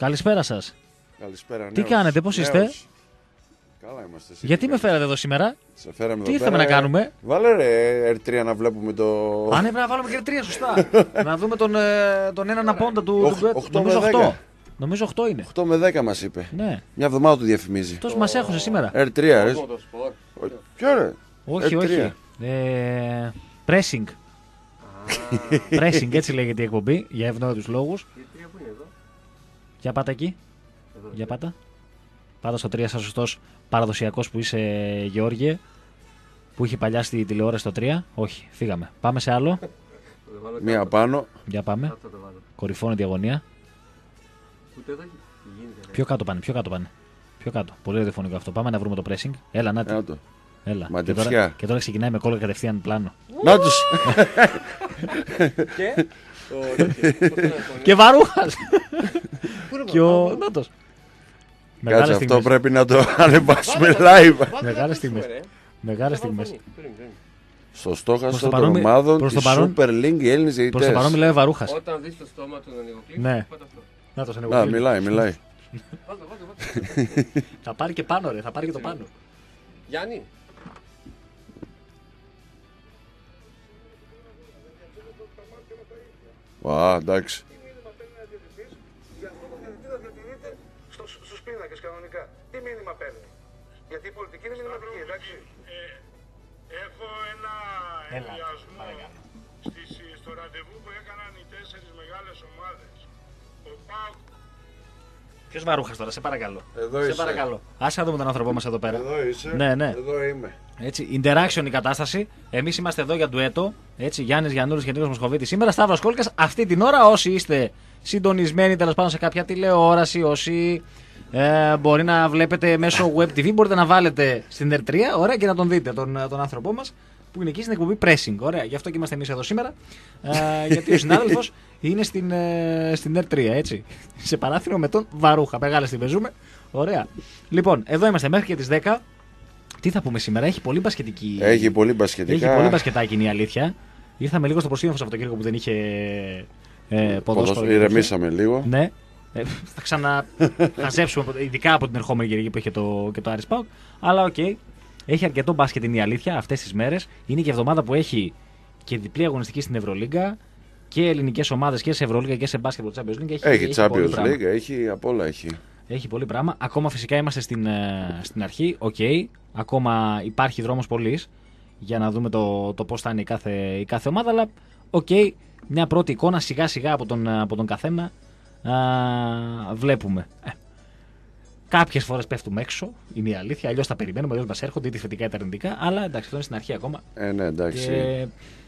Καλησπέρα σας. Καλησπέρα, νέος. Τι κάνετε, πώς είστε. Καλά είμαστε. σήμερα. Γιατί με φέρατε εδώ σήμερα, Σε φέραμε Τι ήρθαμε να κάνουμε. Βάλε ρε R3 να βλέπουμε το. Αν ναι, έπρεπε να βάλουμε και R3, σωστά. να δούμε τον, ε, τον έναν ε, απόντα του. του 8 νομίζω 8. Νομίζω 8 είναι. 8 με 10 μας είπε. Ναι. Μια εβδομάδα του διαφημίζει. Αυτό μα έχωσε σήμερα. R3, ρε. Ποιο ρε. Όχι, όχι. Ε, pressing. έτσι λέγεται η εκπομπή για ευνόητου λόγους. Για πάτα εκεί. Εδώ. Για πάτα. Πάτα στο 3 σαν σωστός παραδοσιακός που είσαι, Γεώργιε. Που είχε παλιά στη τηλεόραση το 3. Όχι, φύγαμε. Πάμε σε άλλο. Μία πάνω. Για πάμε. Κορυφώνει τη γίνεται, Πιο κάτω πάνε, πιο κάτω πάνε. Πιο κάτω. Πολύ ραδιοφωνικό αυτό. Πάμε να βρούμε το pressing. Έλα, να το. Έλα. Και τώρα, και τώρα ξεκινάει με κόλλο κατευθείαν πλάνο. Να τους! Και βαρούχα. Και ο Νάτο. Κάτσε αυτό πρέπει να το ανεβάσουμε live. Μεγάλε στιγμέ. Μεγάλε στιγμέ. Στο στόχαστρο των παρόμι... ομάδων τη της παρόν... Super League οι Έλληνες διαιτητές. Προς το παρόν μιλάει Βαρούχας. Όταν δεις το στόμα του ανοιγοκλήπου, ναι. πάντα αυτό. Να το ανοιγοκλήπου. Να, μιλάει, μιλάει. θα πάρει και πάνω ρε, θα πάρει και το πάνω. Γιάννη, Α, εντάξει. Τι μήνυμα παίρνει ένα διαιτητής, για αυτό το διαιτητή να διατηρείται στους πίνακες κανονικά. Τι μήνυμα παίρνει. Γιατί η πολιτική είναι μηνυματική, εντάξει. Ε, έχω ένα ενδιασμό Ποιος βαρούχας τώρα, σε παρακαλώ. Εδώ σε είσαι. παρακαλώ. Άσε να δούμε τον άνθρωπό μας εδώ πέρα. Εδώ είσαι. Ναι, ναι. Εδώ είμαι. Έτσι, interaction η κατάσταση. Εμείς είμαστε εδώ για ντουέτο. Έτσι, Γιάννης Γιανούρη και Νίκος Μοσχοβίτη. Σήμερα Σταύρος Κόλκας. Αυτή την ώρα, όσοι είστε συντονισμένοι τέλος πάντων σε κάποια τηλεόραση, όσοι ε, μπορεί να βλέπετε μέσω web TV, μπορείτε να βάλετε στην Ερτρία. ώρα και να τον δείτε τον, τον άνθρωπό μας που είναι εκεί στην εκπομπή Pressing. Ωραία, γι' αυτό και είμαστε εμείς εδώ σήμερα. Α, ε, γιατί ο συνάδελφος είναι στην, ε, στην R3, έτσι. Σε παράθυρο με τον Βαρούχα. Μεγάλα την βεζούμε. Ωραία. Λοιπόν, εδώ είμαστε μέχρι και τις 10. Τι θα πούμε σήμερα, έχει πολύ μπασκετική. Έχει πολύ μπασκετικά. Έχει πολύ μπασκετάκι είναι η αλήθεια. Ήρθαμε λίγο στο το κύριο που δεν είχε ε, ποδόσφαιρο. Ηρεμήσαμε λίγο. Ναι. Ε, θα ξαναχαζέψουμε, ειδικά από την ερχόμενη Κυριακή που είχε το, και το Aris Αλλά οκ, okay, έχει αρκετό μπάσκετ είναι η αλήθεια αυτές τις μέρες. Είναι και εβδομάδα που έχει και διπλή αγωνιστική στην Ευρωλίγκα και ελληνικές ομάδες και σε Ευρωλίγκα και σε μπάσκετ του Champions League. Έχει, έχει, έχει Champions League, έχει απ' όλα έχει. Έχει πολύ πράγμα. Ακόμα φυσικά είμαστε στην, ε, στην αρχή. Οκ. Okay. Ακόμα υπάρχει δρόμος πολλής για να δούμε το, το πώς θα είναι η κάθε, η κάθε ομάδα. Αλλά οκ. Okay. Μια πρώτη εικόνα σιγά σιγά από τον, από καθένα. Α, βλέπουμε. Ε, Κάποιες φορές πέφτουμε έξω, είναι η αλήθεια. Αλλιώς τα περιμένουμε, αλλιώς μας έρχονται είτε θετικά είτε αρνητικά. Αλλά εντάξει, αυτό είναι στην αρχή ακόμα. Ε, ναι, εντάξει. Και...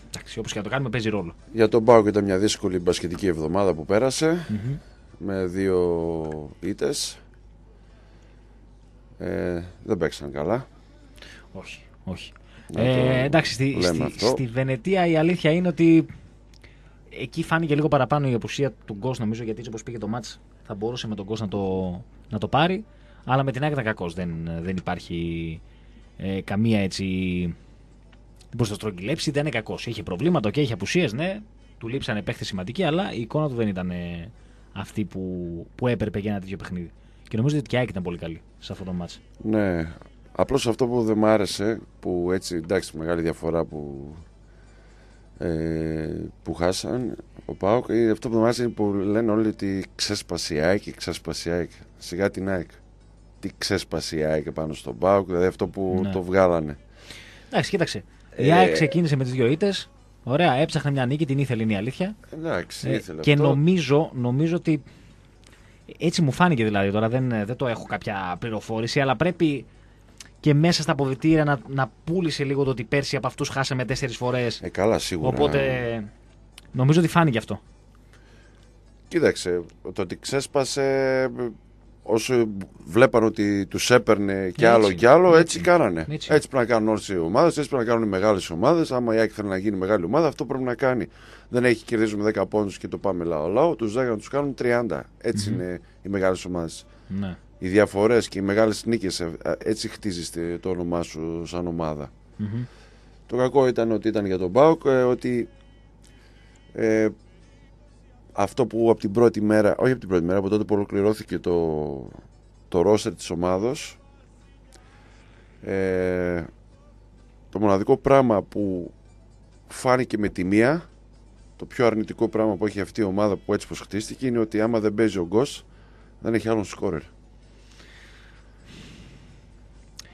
Εντάξει, όπως και να το κάνουμε, παίζει ρόλο. Για τον Πάουκ ήταν μια δύσκολη μπασκετική εβδομάδα που περασε mm με δύο ήττες. Ε, δεν παίξαν καλά. Όχι, όχι. Ε, εντάξει, στη, στη, στη, Βενετία η αλήθεια είναι ότι εκεί φάνηκε λίγο παραπάνω η απουσία του Γκος νομίζω γιατί έτσι όπως πήγε το μάτς θα μπορούσε με τον Γκος να το, να το πάρει. Αλλά με την άκρη κακό. Δεν, δεν υπάρχει ε, καμία έτσι. Δεν μπορείς να στρογγυλέψεις. Δεν είναι κακός. Είχε προβλήματα, και έχει είχε απουσίες, ναι. Του λείψαν επέχθη σημαντική, αλλά η εικόνα του δεν ήταν ε, αυτή που, που έπρεπε για ένα τέτοιο παιχνίδι. Και νομίζω ότι και η ήταν πολύ καλή σε αυτό το μάτσο. Ναι. Απλώς αυτό που δεν μ' άρεσε, που έτσι εντάξει, μεγάλη διαφορά που, ε, που χάσαν ο Πάοκ, ε, αυτό που δεν μ' άρεσε είναι που λένε όλοι ότι ξέσπασε η ΑΕΚ, ξέσπασε η σιγά την ΑΕΚ. Τι ξέσπασε η ΑΕΚ πάνω στον Πάουκ, δηλαδή αυτό που ναι. το βγάλανε. Εντάξει, κοίταξε. Η ε, ΑΕΚ ξεκίνησε με τις δύο ήττες. Ωραία, έψαχνε μια νίκη, την ήθελε, είναι η αλήθεια. Εντάξει, ε, Και νομίζω, νομίζω ότι. Έτσι μου φάνηκε δηλαδή τώρα, δεν, δεν το έχω κάποια πληροφόρηση, αλλά πρέπει και μέσα στα αποδητήρια να, να πούλησε λίγο το ότι πέρσι από αυτούς χάσαμε τέσσερις φορές. Ε, καλά, σίγουρα. Οπότε νομίζω ότι φάνηκε αυτό. Κοίταξε, το ότι ξέσπασε όσο βλέπαν ότι τους έπαιρνε και ναι, άλλο και άλλο, έτσι, ναι, κάνανε. Έτσι. έτσι πρέπει να κάνουν όλες οι ομάδες, έτσι πρέπει να κάνουν οι μεγάλες ομάδες. Άμα η Άκη θέλει να γίνει μεγάλη ομάδα, αυτό πρέπει να κάνει. Δεν έχει κερδίζουμε 10 πόντους και το πάμε λαό-λαό, τους 10 να τους κάνουν 30. ετσι είναι οι μεγάλες ομάδες. Ναι. Οι διαφορές και οι μεγάλες νίκες, ε, έτσι χτίζεις το όνομά σου σαν ομάδα. Το κακό ήταν ότι ήταν για τον Μπάουκ, ε, ότι ε, αυτό που από την πρώτη μέρα, όχι από την πρώτη μέρα, από τότε που ολοκληρώθηκε το, το ρόστερ της ομάδος ε, το μοναδικό πράγμα που φάνηκε με τιμία, μία το πιο αρνητικό πράγμα που έχει αυτή η ομάδα που έτσι πως χτίστηκε είναι ότι άμα δεν παίζει ο Γκος δεν έχει άλλον σκόρερ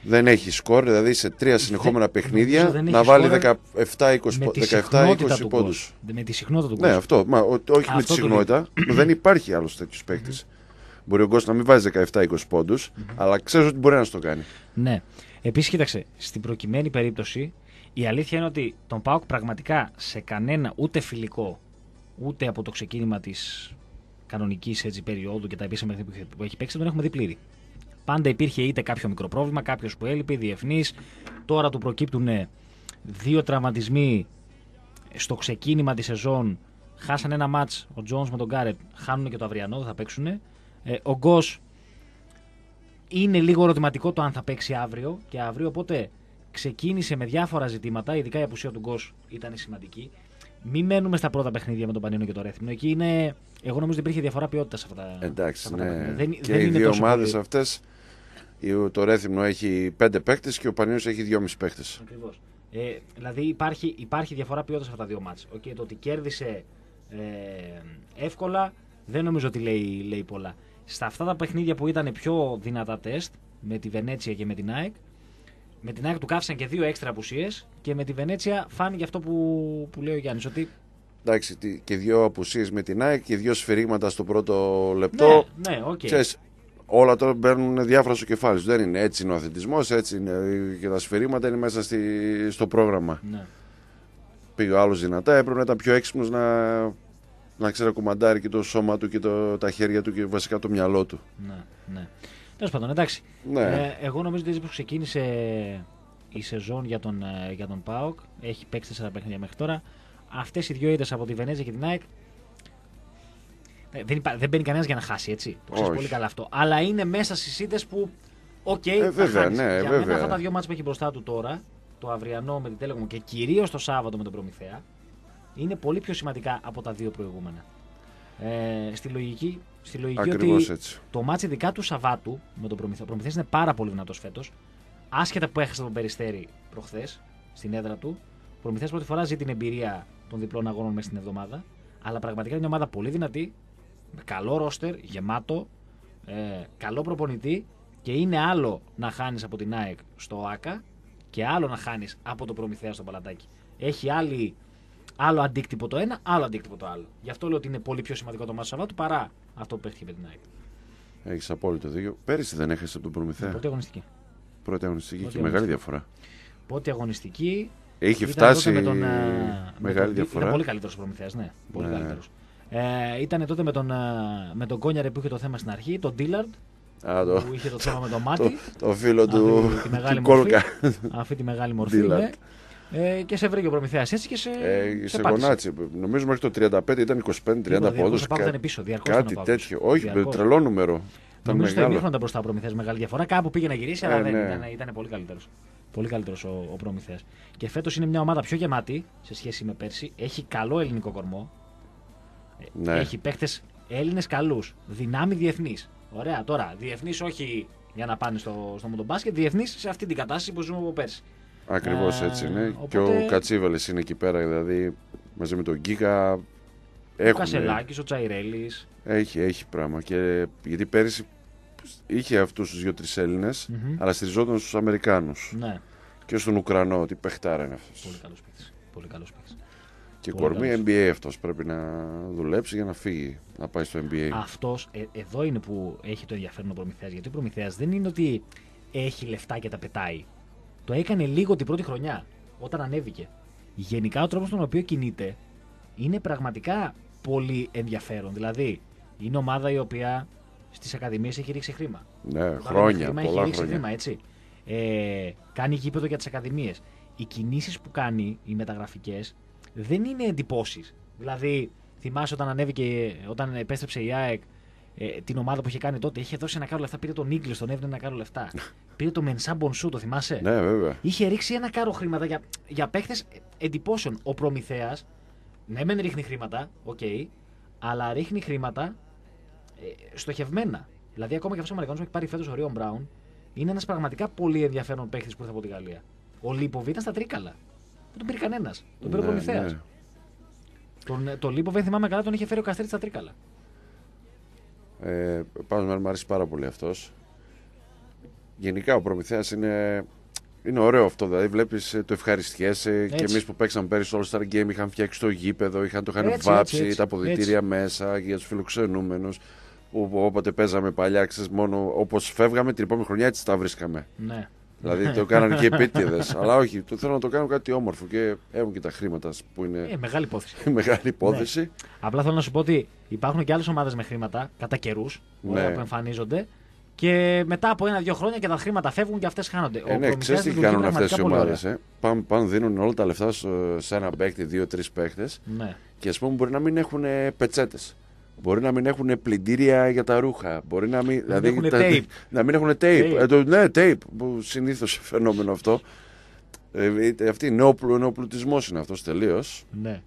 δεν έχει σκορ, δηλαδή σε τρία συνεχόμενα παιχνίδια να βάλει 17-20 πόντου. Με τη συχνότητα του κόσμου. Ναι, αυτό. Μα, όχι με τη συχνότητα. δεν υπάρχει άλλος τέτοιος παίκτης. Μπορεί ο κόσμο να μην βάζει 17-20 πόντου, αλλά ξέρω ότι μπορεί να το κάνει. Ναι. Επίσης, κοίταξε, στην προκειμένη περίπτωση η αλήθεια είναι ότι τον Πάοκ πραγματικά σε κανένα ούτε φιλικό ούτε από το ξεκίνημα της κανονικής περίοδου και τα επίσημα που έχει παίξει, τον έχουμε δει πλήρη. Πάντα υπήρχε είτε κάποιο μικρό πρόβλημα, κάποιος που έλειπε, διεθνής. Τώρα του προκύπτουν ε, δύο τραυματισμοί στο ξεκίνημα της σεζόν. Χάσανε ένα μάτ ο Τζόν με τον Γκάρετ. Χάνουν και το αυριανό, δεν θα παίξουν. Ε, ο Γκος είναι λίγο ερωτηματικό το αν θα παίξει αύριο και αύριο. Οπότε ξεκίνησε με διάφορα ζητήματα, ειδικά η απουσία του Γκος ήταν σημαντική. Μην μένουμε στα πρώτα παιχνίδια με τον Πανίνο και το Ρέθμινο. Εκεί είναι. Εγώ νομίζω ότι υπήρχε διαφορά ποιότητας σε αυτά τα. Εντάξει, ναι. δεν, δεν οι δύο ομάδε αυτέ το Ρέθυμνο έχει 5 παίκτες και ο Πανίος έχει 2,5 παίκτες. Ακριβώς. Ε, δηλαδή υπάρχει, υπάρχει διαφορά ποιότητας σε αυτά τα δύο μάτς. Okay, το ότι κέρδισε ε, εύκολα δεν νομίζω ότι λέει, λέει πολλά. Στα αυτά τα παιχνίδια που ήταν πιο δυνατά τεστ με τη Βενέτσια και με την ΑΕΚ, με την ΑΕΚ του κάψαν και δύο έξτρα απουσίες και με τη Βενέτσια φάνηκε αυτό που, που λέει ο Γιάννης. Ότι... Εντάξει, και δύο απουσίες με την ΑΕΚ και δύο σφυρίγματα στο πρώτο λεπτό. Ναι, ναι, okay όλα τώρα παίρνουν διάφορα στο κεφάλι Δεν είναι έτσι είναι ο αθλητισμός, έτσι είναι και τα σφαιρήματα είναι μέσα στη, στο πρόγραμμα. Ναι. Πήγε ο άλλος δυνατά, έπρεπε να ήταν πιο έξυπνος να, να ξέρει και το σώμα του και το, τα χέρια του και βασικά το μυαλό του. Ναι, ναι. Τέλος πάντων, εντάξει. Ναι. Ε, εγώ νομίζω ότι έτσι που ξεκίνησε η σεζόν για τον, ε, για τον ΠΑΟΚ, έχει παίξει τέσσερα παιχνίδια μέχρι τώρα. Αυτές οι δύο είδες από τη Βενέζια και την ΑΕΚ ε, δεν, υπά, δεν μπαίνει κανένας για να χάσει, έτσι. Το ξέρεις πολύ καλά αυτό. Αλλά είναι μέσα στις σύντε που. Οκ, okay, ε, βέβαια, ναι, για βέβαια. μένα αυτά τα δύο μάτια που έχει μπροστά του τώρα, το αυριανό με την Τέλεγμο και κυρίως το Σάββατο με τον Προμηθέα, είναι πολύ πιο σημαντικά από τα δύο προηγούμενα. Ε, στη λογική, στη λογική ότι έτσι. το μάτσο ειδικά του Σαββάτου με τον Προμηθέα, ο Προμηθέας είναι πάρα πολύ δυνατός φέτος. άσχετα που έχασε τον περιστέρι, προχθές, στην έδρα του, ο Προμηθέας πρώτη φορά ζει την εμπειρία των διπλών αγώνων μέσα στην εβδομάδα, αλλά πραγματικά είναι μια ομάδα πολύ δυνατή, καλό ρόστερ, γεμάτο, ε, καλό προπονητή και είναι άλλο να χάνεις από την ΑΕΚ στο ΆΚΑ και άλλο να χάνεις από το Προμηθέα στο Παλαντάκι. Έχει άλλη, άλλο αντίκτυπο το ένα, άλλο αντίκτυπο το άλλο. Γι' αυτό λέω ότι είναι πολύ πιο σημαντικό το Μάτσο Σαββάτου παρά αυτό που παίχτηκε με την ΑΕΚ. Έχεις απόλυτο δίκιο. Πέρυσι δεν έχασε από τον Προμηθέα. Πρώτη αγωνιστική. Πρώτη αγωνιστική και μεγάλη διαφορά. Πρώτη αγωνιστική. Έχει φτάσει με τον, ε, μεγάλη με τον, διαφορά. πολύ καλύτερος ο ναι. Πολύ ναι. Ε, ήταν τότε με τον, ε, με τον Κόνιαρε που είχε το θέμα στην αρχή, τον Ντίλαρντ. το, που είχε το θέμα με τον μάτι. Το, φίλο αυτή, του, τη μεγάλη μορφή, Κόλκα. Αυτή τη μεγάλη μορφή. Ε, και σε βρήκε ο προμηθεία έτσι και σε. Ε, σε γονάτσι. Νομίζω μέχρι το 35 ήταν 25-30 λοιπόν, πόντου. Κάτι, πίσω, κάτι τέτοιο. Όχι, τρελό νούμερο. Νομίζω ότι δεν ήταν μπροστά ο προμηθεία μεγάλη διαφορά. Κάπου πήγε να γυρίσει, ε, αλλά δεν ναι. ήταν, ήταν πολύ καλύτερος. Πολύ καλύτερος ο, ο προμηθεία. Και φέτος είναι μια ομάδα πιο γεμάτη σε σχέση με πέρσι. Έχει καλό ελληνικό κορμό. Ναι. Έχει παίχτε Έλληνες καλούς. Δυνάμει διεθνεί. Ωραία, τώρα διεθνεί όχι για να πάνε στο, στο μοντομπάσκετ, διεθνεί σε αυτή την κατάσταση που ζούμε από πέρσι. Ακριβώς ε, έτσι είναι. Και ο Κατσίβαλης είναι εκεί πέρα, δηλαδή μαζί με τον Γκίκα. Έχουν, ο Κασελάκης, ο Τσαϊρέλης. Έχει, έχει πράγμα. γιατί πέρυσι είχε αυτούς τους δύο-τρει mm-hmm. αλλά στηριζόταν στους Αμερικάνους. Ναι. Και στον Ουκρανό, ότι παιχτάρα είναι αυτός. Πολύ καλός παίχτη. Πολύ καλός και κορμί NBA αυτός πρέπει να δουλέψει για να φύγει, να πάει στο NBA. Αυτός ε, εδώ είναι που έχει το ενδιαφέρον ο προμηθεία. Γιατί ο προμηθεία δεν είναι ότι έχει λεφτά και τα πετάει. Το έκανε λίγο την πρώτη χρονιά όταν ανέβηκε. Γενικά ο τρόπος τον οποίο κινείται είναι πραγματικά πολύ ενδιαφέρον. Δηλαδή είναι ομάδα η οποία στις ακαδημίες έχει ρίξει χρήμα. Ναι, χρόνια. Χρήμα, πολλά έχει ρίξει χρόνια. χρήμα, έτσι. Ε, κάνει γήπεδο για τις ακαδημίες. Οι κινήσεις που κάνει, οι μεταγραφικές, δεν είναι εντυπώσεις. Δηλαδή, θυμάσαι όταν ανέβηκε, όταν επέστρεψε η ΑΕΚ ε, την ομάδα που είχε κάνει τότε, είχε δώσει ένα κάρο λεφτά. Πήρε τον Νίγκλε, τον έβγαινε ένα κάρο λεφτά. πήρε το Μενσά Μπονσού, το θυμάσαι. Ναι, βέβαια. Είχε ρίξει ένα κάρο χρήματα για, για παίχτε εντυπώσεων. Ο προμηθέας, ναι, μεν ρίχνει χρήματα, οκ, okay, αλλά ρίχνει χρήματα ε, στοχευμένα. Δηλαδή, ακόμα και αυτός ο Αμερικανό που έχει πάρει φέτος ο Ρίον Μπράουν είναι ένας πραγματικά πολύ ενδιαφέρον παίχτη που ήρθε από τη Γαλλία. Ο Λίποβι ήταν στα τρίκαλα τον πήρε κανένας. Τον πήρε ο ναι, Προμηθέας. Ναι. Τον, ε, το δεν θυμάμαι καλά, τον είχε φέρει ο Καστρίτ στα Τρίκαλα. Ε, Πάνω μου αρέσει πάρα πολύ αυτός. Γενικά ο Προμηθέας είναι είναι ωραίο αυτό. Δηλαδή, βλέπεις, ε, το ευχαριστιέσαι. Και εμείς που παίξαμε πέρυσι All Star Game είχαν φτιάξει το γήπεδο, είχαν το είχαν βάψει, τα αποδητήρια μέσα για τους φιλοξενούμενους. Όποτε παίζαμε παλιά, ξέρεις μόνο όπως φεύγαμε την επόμενη χρονιά, έτσι τα βρίσκαμε. Ναι. Δηλαδή το κάνανε και επίτηδες. αλλά όχι, το θέλω να το κάνω κάτι όμορφο και έχουν και τα χρήματα που είναι. Ε, μεγάλη υπόθεση. μεγάλη υπόθεση. Ναι. Απλά θέλω να σου πω ότι υπάρχουν και άλλες ομάδες με χρήματα κατά καιρούς ναι. που εμφανίζονται. Και μετά από ένα-δύο χρόνια και τα χρήματα φεύγουν και αυτές χάνονται. Ε, ναι, ξέρεις τι κάνουν αυτέ οι ομάδε. Ε. Πάνε, δίνουν όλα τα λεφτά σε ένα παίκτη, δύο-τρει παίκτες. Ναι. Και ας πούμε μπορεί να μην έχουν πετσέτες. Μπορεί να μην έχουν πλυντήρια για τα ρούχα. Μπορεί να μην, δηλαδή, έχουν τα, Να μην δηλαδή, έχουν tape. Ε, ναι, tape, συνήθω φαινόμενο αυτό. Ε, ε αυτή είναι ο πλουτισμό είναι αυτός τελείως. Ναι.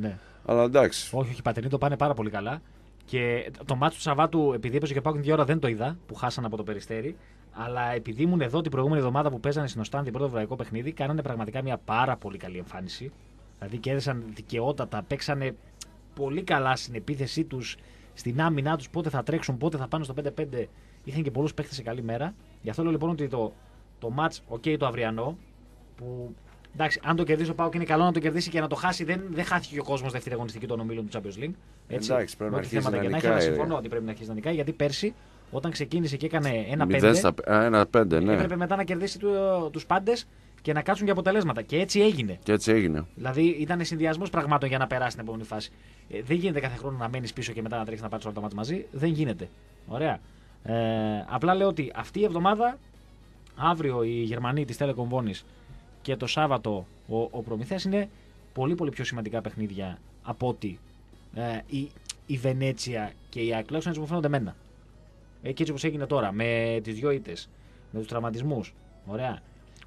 ναι. Αλλά εντάξει. Όχι, όχι, πατενή το πάνε πάρα πολύ καλά. Και το μάτσο του Σαββάτου, επειδή έπαιζε και πάω δύο ώρα, δεν το είδα που χάσανε από το περιστέρι. Αλλά επειδή ήμουν εδώ την προηγούμενη εβδομάδα που παίζανε στην την πρώτο βραϊκό παιχνίδι, κάνανε πραγματικά μια πάρα πολύ καλή εμφάνιση. Δηλαδή κέρδισαν δικαιότατα, παίξανε πολύ καλά στην επίθεσή τους, στην άμυνά τους, πότε θα τρέξουν, πότε θα πάνε στο 5-5. Είχαν και πολλούς παίχτε σε καλή μέρα. Γι' αυτό λέω λοιπόν ότι το, το match, ok, το αυριανό, που εντάξει, αν το κερδίσει ο και είναι καλό να το κερδίσει και να το χάσει, δεν, δεν χάθηκε ο κόσμος δεύτερη αγωνιστική των ομίλων του Champions League. Έτσι, εντάξει, πρέπει να αρχίσει να νικάει. συμφωνώ ότι πρέπει να έχει να γιατί πέρσι όταν ξεκίνησε και έκανε ένα 5. Ένα 5, ναι. Έπρεπε μετά να κερδίσει του, ε, τους πάντες και να κάτσουν για αποτελέσματα. Και έτσι έγινε. Και έτσι έγινε. Δηλαδή ήταν συνδυασμός πραγμάτων για να περάσει την επόμενη φάση. Ε, δεν γίνεται κάθε χρόνο να μένεις πίσω και μετά να τρέχεις να πάρεις όλα τα μάτια μαζί. Δεν γίνεται. Ωραία. Ε, απλά λέω ότι αυτή η εβδομάδα, αύριο οι Γερμανοί της Telekom Bonis και το Σάββατο ο, ο είναι πολύ πολύ πιο σημαντικά παιχνίδια από ότι ε, η, η Βενέτσια και η ΑΕΚ. έτσι μου φαίνονται εμένα. Ε, και έτσι όπως έγινε τώρα με τις δύο με τους τραυματισμούς. Ωραία.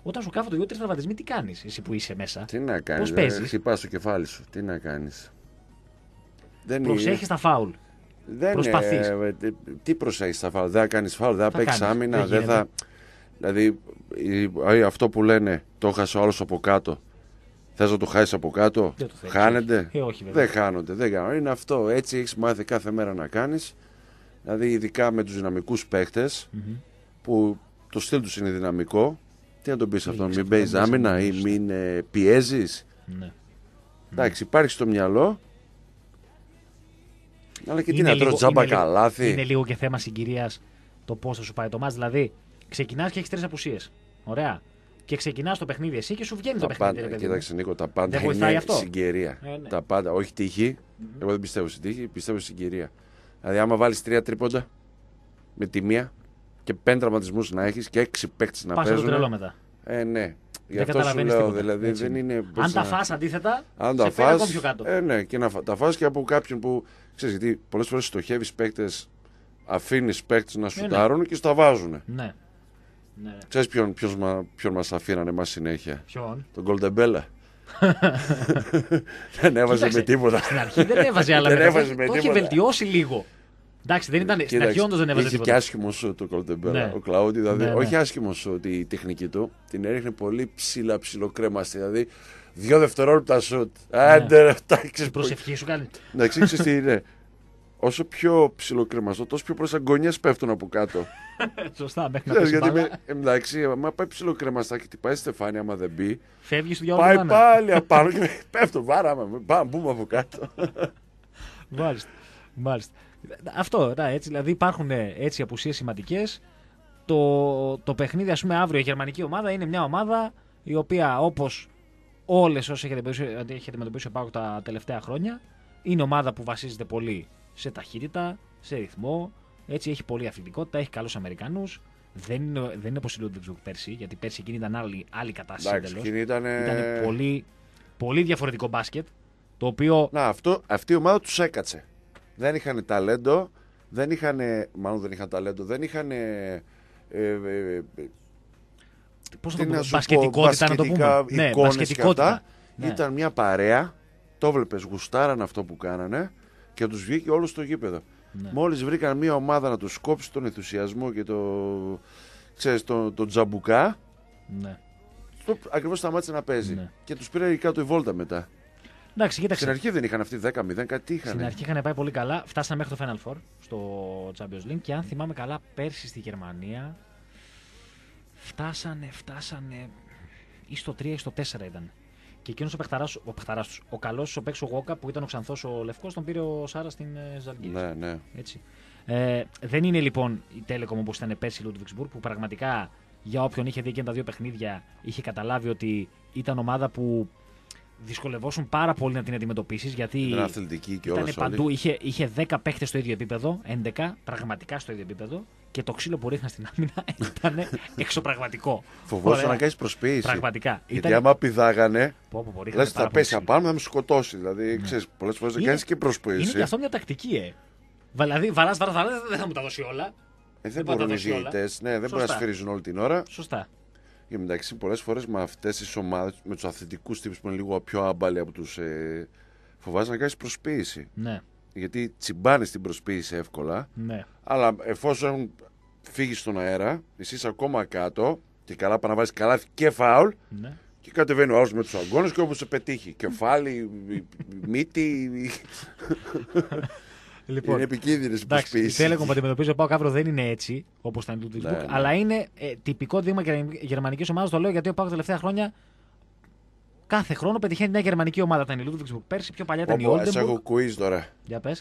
Όταν σου το δυο δύο-τρει τραυματισμοί, τι κάνεις εσύ που είσαι μέσα. Τι να κάνεις. Πώς παίζεις. Χτυπάς το κεφάλι σου. Τι να κάνεις. Προσέχεις τα φάουλ. Δεν Προσπαθείς. Ε, ε, τι προσέχεις τα φάουλ. Δεν θα κάνεις φάουλ, δεν θα παίξει άμυνα. Δεν θα... Δηλαδή αυτό που λένε το χάσε ο από κάτω. Θες να το χάσεις από κάτω. Δεν Χάνεται. Ε, όχι, δεν χάνονται. Δεν Είναι αυτό. Έτσι έχεις μάθει κάθε μέρα να κάνεις. Δηλαδή, ειδικά με τους δυναμικούς mm-hmm. που το στυλ τους είναι δυναμικό. Τι να τον πεις αυτόν, μην παίζεις άμυνα ή μην ε, πιέζεις. Ναι. Εντάξει, ναι. υπάρχει στο μυαλό. Αλλά και τι να τρως τζάμπα είναι, καλάθι. Είναι λίγο και θέμα συγκυρίας το πώς θα σου πάει το μάτς. Δηλαδή, ξεκινάς και έχεις τρεις απουσίες. Ωραία. Και ξεκινάς το παιχνίδι εσύ και σου βγαίνει τα το παιχνίδι. Πάντα, κοίταξε Νίκο, τα πάντα είναι αυτό. συγκυρία. Ε, ναι. Τα πάντα, όχι Εγώ δεν πιστεύω στην τύχη, πιστεύω στην συγκυρία. Δηλαδή, άμα βάλεις τρία τρίποντα με τη μία, και πέντε τραυματισμούς να έχεις και έξι παίκτες να παίζει. Πάσε το τρελό μετά. Ε, ναι. Γι' αυτό σου λέω, δηλαδή δεν είναι... Αν τα φά αντίθετα, Αν σε φας, ακόμη πιο κάτω. Ε, ναι, και να τα φά και από κάποιον που, ξέρεις, γιατί πολλές φορές στοχεύεις παίκτες, Αφήνεις παίκτες να ε, ναι. σουτάρουν ναι. και στα βάζουν. Ναι. ναι. Ξέρεις ποιον, ποιον, μα, ποιον μας αφήνανε εμάς συνέχεια. Ποιον. Τον Κολτεμπέλα. δεν έβαζε Κοίταξε, με τίποτα. Στην αρχή δεν έβαζε, αλλά δεν έβαζε με τίποτα. το έχει βελτιώσει λίγο. Εντάξει, δεν ήταν. Στην αρχή όντω δεν έβαζε τίποτα. και άσχημο σου το Κολτεμπέρα. Ναι. Ο Κλαούτι, δηλαδή. Ναι, ναι. Όχι άσχημο ότι η τεχνική του την έριχνε πολύ ψηλά, ψηλοκρέμαστη. Δηλαδή, δύο δευτερόλεπτα σουτ. Ναι. Άντε, ναι. εντάξει. Προσευχή σου κάνει. Να ξέρεις τι είναι. Όσο πιο ψηλοκρεμαστό, τόσο πιο προσαγκονιέ πέφτουν από κάτω. Σωστά, μέχρι να πέσει γιατί Εντάξει, άμα πάει ψηλοκρεμαστά και τυπάει στεφάνι, άμα δεν μπει. Φεύγεις στο διάβολο. Πάει πάλι απάνω και πέφτουν. Βάρα, μπούμε από κάτω. Μάλιστα. Μάλιστα. Αυτό, έτσι, δηλαδή υπάρχουν ε, έτσι απουσίες σημαντικές. Το, το παιχνίδι, ας πούμε, αύριο η γερμανική ομάδα είναι μια ομάδα η οποία όπως όλες όσες έχετε αντιμετωπίσει ε, ο Πάκο τα τελευταία χρόνια είναι ομάδα που βασίζεται πολύ σε ταχύτητα, σε ρυθμό, έτσι έχει πολλή αθλητικότητα, έχει καλούς Αμερικανούς. Δεν είναι, δεν είναι όπως η πέρσι, γιατί πέρσι εκείνη ήταν άλλη, άλλη κατάσταση. Εντάξει, ήταν πολύ, πολύ διαφορετικό μπάσκετ. Το οποίο... Να, αυτό, αυτή η ομάδα τους έκατσε δεν είχαν ταλέντο, δεν είχαν, μάλλον δεν είχαν ταλέντο, δεν είχαν ε, ε, ε, Πώς να το πω, να το πούμε. Ναι, ναι, Ήταν μια παρέα, το βλέπες, γουστάραν αυτό που κάνανε και τους βγήκε όλος στο γήπεδο. Ναι. Μόλις βρήκαν μια ομάδα να τους κόψει τον ενθουσιασμό και το, ξέρεις, τον, το τζαμπουκά, ναι. το, ακριβώς σταμάτησε να παίζει. Ναι. Και τους πήρε κάτω η βόλτα μετά. Εντάξει, κοίταξε. Στην αρχή δεν είχαν αυτοί 10-0, κάτι είχαν. Στην αρχή είχαν πάει πολύ καλά. Φτάσανε μέχρι το Final Four στο Champions League και αν θυμάμαι καλά, πέρσι στη Γερμανία φτάσανε, φτάσανε ή στο 3 ή στο 4 ήταν. Και εκείνος ο παιχταράς ο, παιχταράς, ο καλός ο παίξο Γόκα που ήταν ο ξανθός ο λευκός, τον πήρε ο Σάρα στην ε, Ζαλγκύρης. Ναι, ναι. Έτσι. Ε, δεν είναι λοιπόν η Telekom όπως ήταν πέρσι η Ludwigsburg που πραγματικά για όποιον είχε δει και τα δύο παιχνίδια είχε καταλάβει ότι ήταν ομάδα που δυσκολευόσουν πάρα πολύ να την αντιμετωπίσεις γιατί ήταν, και παντού. Είχε, είχε 10 παίχτες στο ίδιο επίπεδο, 11 πραγματικά στο ίδιο επίπεδο και το ξύλο που ρίχναν στην άμυνα ήταν εξωπραγματικό. Φοβόσαι να κάνεις προσποίηση. Πραγματικά. Γιατί άμα πηδάγανε. Λες θα πέσει απάνω, θα με σκοτώσει. Δηλαδή, ναι. πολλές φορές δεν κάνεις και προσποίηση. Είναι και αυτό μια τακτική, ε. Δηλαδή, βαράς, βαράς, δεν θα μου τα δώσει όλα. Ε, δεν, δεν μπορούν οι ναι, δεν μπορούν να σφυρίζουν όλη την ώρα. Σωστά. Για μεταξύ πολλές φορές με αυτές τις ομάδες με τους αθλητικούς τύπους που είναι λίγο πιο άμπαλοι από τους ε, φοβάσαι να κάνεις προσποίηση. Ναι. Γιατί τσιμπάνεις την προσποίηση εύκολα, ναι. αλλά εφόσον έχουν φύγεις στον αέρα, εσύ ακόμα κάτω και καλά πάνε να βάλεις καλά και φάουλ, ναι. Και κατεβαίνει ο άλλος με τους αγώνες και όπω σε πετύχει. Κεφάλι, μύτη. Λοιπόν, είναι επικίνδυνες προσπίσει. Η Telecom που αντιμετωπίζει ο Πάουκ αύριο δεν είναι έτσι όπως ήταν του Facebook, ναι, ναι. αλλά είναι ε, τυπικό δείγμα γερμανικής ομάδας. Το λέω γιατί ο τα τελευταία χρόνια κάθε χρόνο πετυχαίνει μια γερμανική ομάδα. Ήταν η πέρσι, πιο παλιά ήταν η Oldenburg. τώρα. Για πες.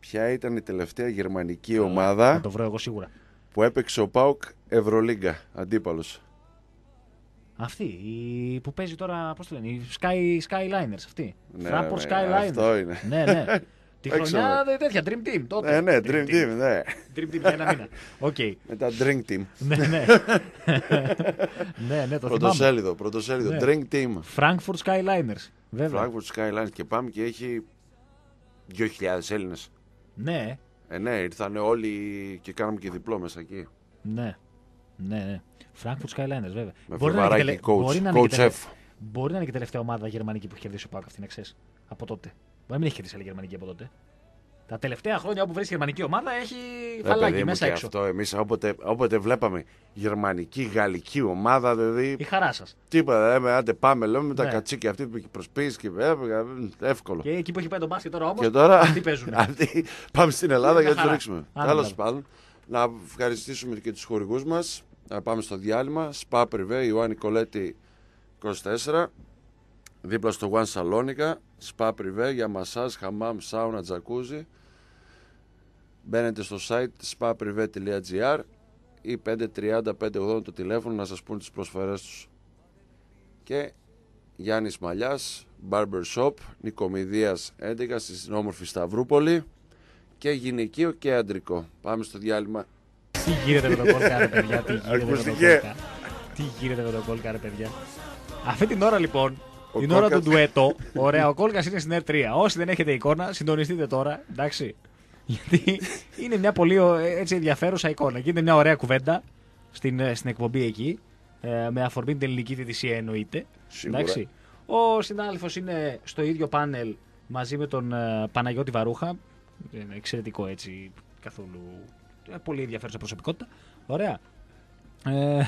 Ποια ήταν η τελευταία γερμανική ομάδα το βρω σίγουρα. που έπαιξε ο Πάουκ Ευρωλίγκα, Αντίπαλος. Αυτή, η που παίζει τώρα, πώς το λένε, η Sky, Skyliners αυτή. Ναι, ναι Skyliners. Αυτό είναι. Ναι, ναι. Τη χρονιά δε, τέτοια, Dream Team τότε. Ε, ναι, Dream, dream team, ναι. Dream Team για ένα μήνα. Okay. Μετά Dream Team. ναι, ναι. ναι, ναι, το πρωτοσέλιδο, πρωτοσέλιδο. Ναι. Dream Team. Frankfurt Skyliners. Βέβαια. Frankfurt Skyliners και πάμε και έχει 2.000 Έλληνες. Ναι. Ε, ναι, ήρθαν όλοι και κάναμε και διπλό μέσα εκεί. Ναι. Ναι, ναι. Frankfurt Skyliners, βέβαια. Με μπορεί να, είναι και, coach. Μπορεί, να είναι και τελευταία... και τελευταία ομάδα γερμανική που έχει κερδίσει ο Πάουκ αυτήν Από τότε να μην έχει κερδίσει άλλη Γερμανική από τότε. Τα τελευταία χρόνια όπου η γερμανική ομάδα έχει φαλάκι μέσα έξω. Αυτό εμείς όποτε, όποτε βλέπαμε γερμανική, γαλλική ομάδα. Δηλαδή, η χαρά σας. Τίποτα, λέμε, άντε πάμε, λέμε με τα ναι. κατσίκια αυτή που έχει προσπίσει και εύκολο. Και εκεί που έχει πάει το μπάσκετ τώρα όμως. Και τώρα. τι παίζουν. πάμε στην Ελλάδα για να του ρίξουμε. Τέλο πάντων, να ευχαριστήσουμε και τους χορηγούς μας. Να πάμε στο διάλειμμα. Σπα Πριβέ, Ιωάννη Κολέτη 24. Δίπλα στο One Salonica, σπα πριβέ για μασάζ, χαμάμ, σάουνα, τζακούζι. Μπαίνετε στο site spaprivé.gr ή 530-580 το τηλέφωνο να σας πούν τις προσφορές τους. Και Γιάννης Μαλιάς, Barber Shop, Νικομιδίας 11 στην όμορφη Σταυρούπολη και γυναικείο και αντρικό. Πάμε στο διάλειμμα. Τι γίνεται με το κόλκα, ρε παιδιά, τι γίνεται με το κόλκα, ρε παιδιά. Αυτή την ώρα λοιπόν ο την ώρα του ντουέτο, ωραία, ο Κόλκας είναι στην R3. Όσοι δεν έχετε εικόνα, συντονιστείτε τώρα, εντάξει. Γιατί είναι μια πολύ ε, έτσι, ενδιαφέρουσα εικόνα. Γίνεται μια ωραία κουβέντα στην, ε, στην εκπομπή εκεί. Ε, με αφορμή την ελληνική διαιτησία εννοείται. Σίγουρα. Εντάξει. Ο συνάδελφος είναι στο ίδιο πάνελ μαζί με τον Παναγιώτη Βαρούχα. εξαιρετικό έτσι καθόλου. Πολύ ενδιαφέρουσα προσωπικότητα. Ωραία. Ε,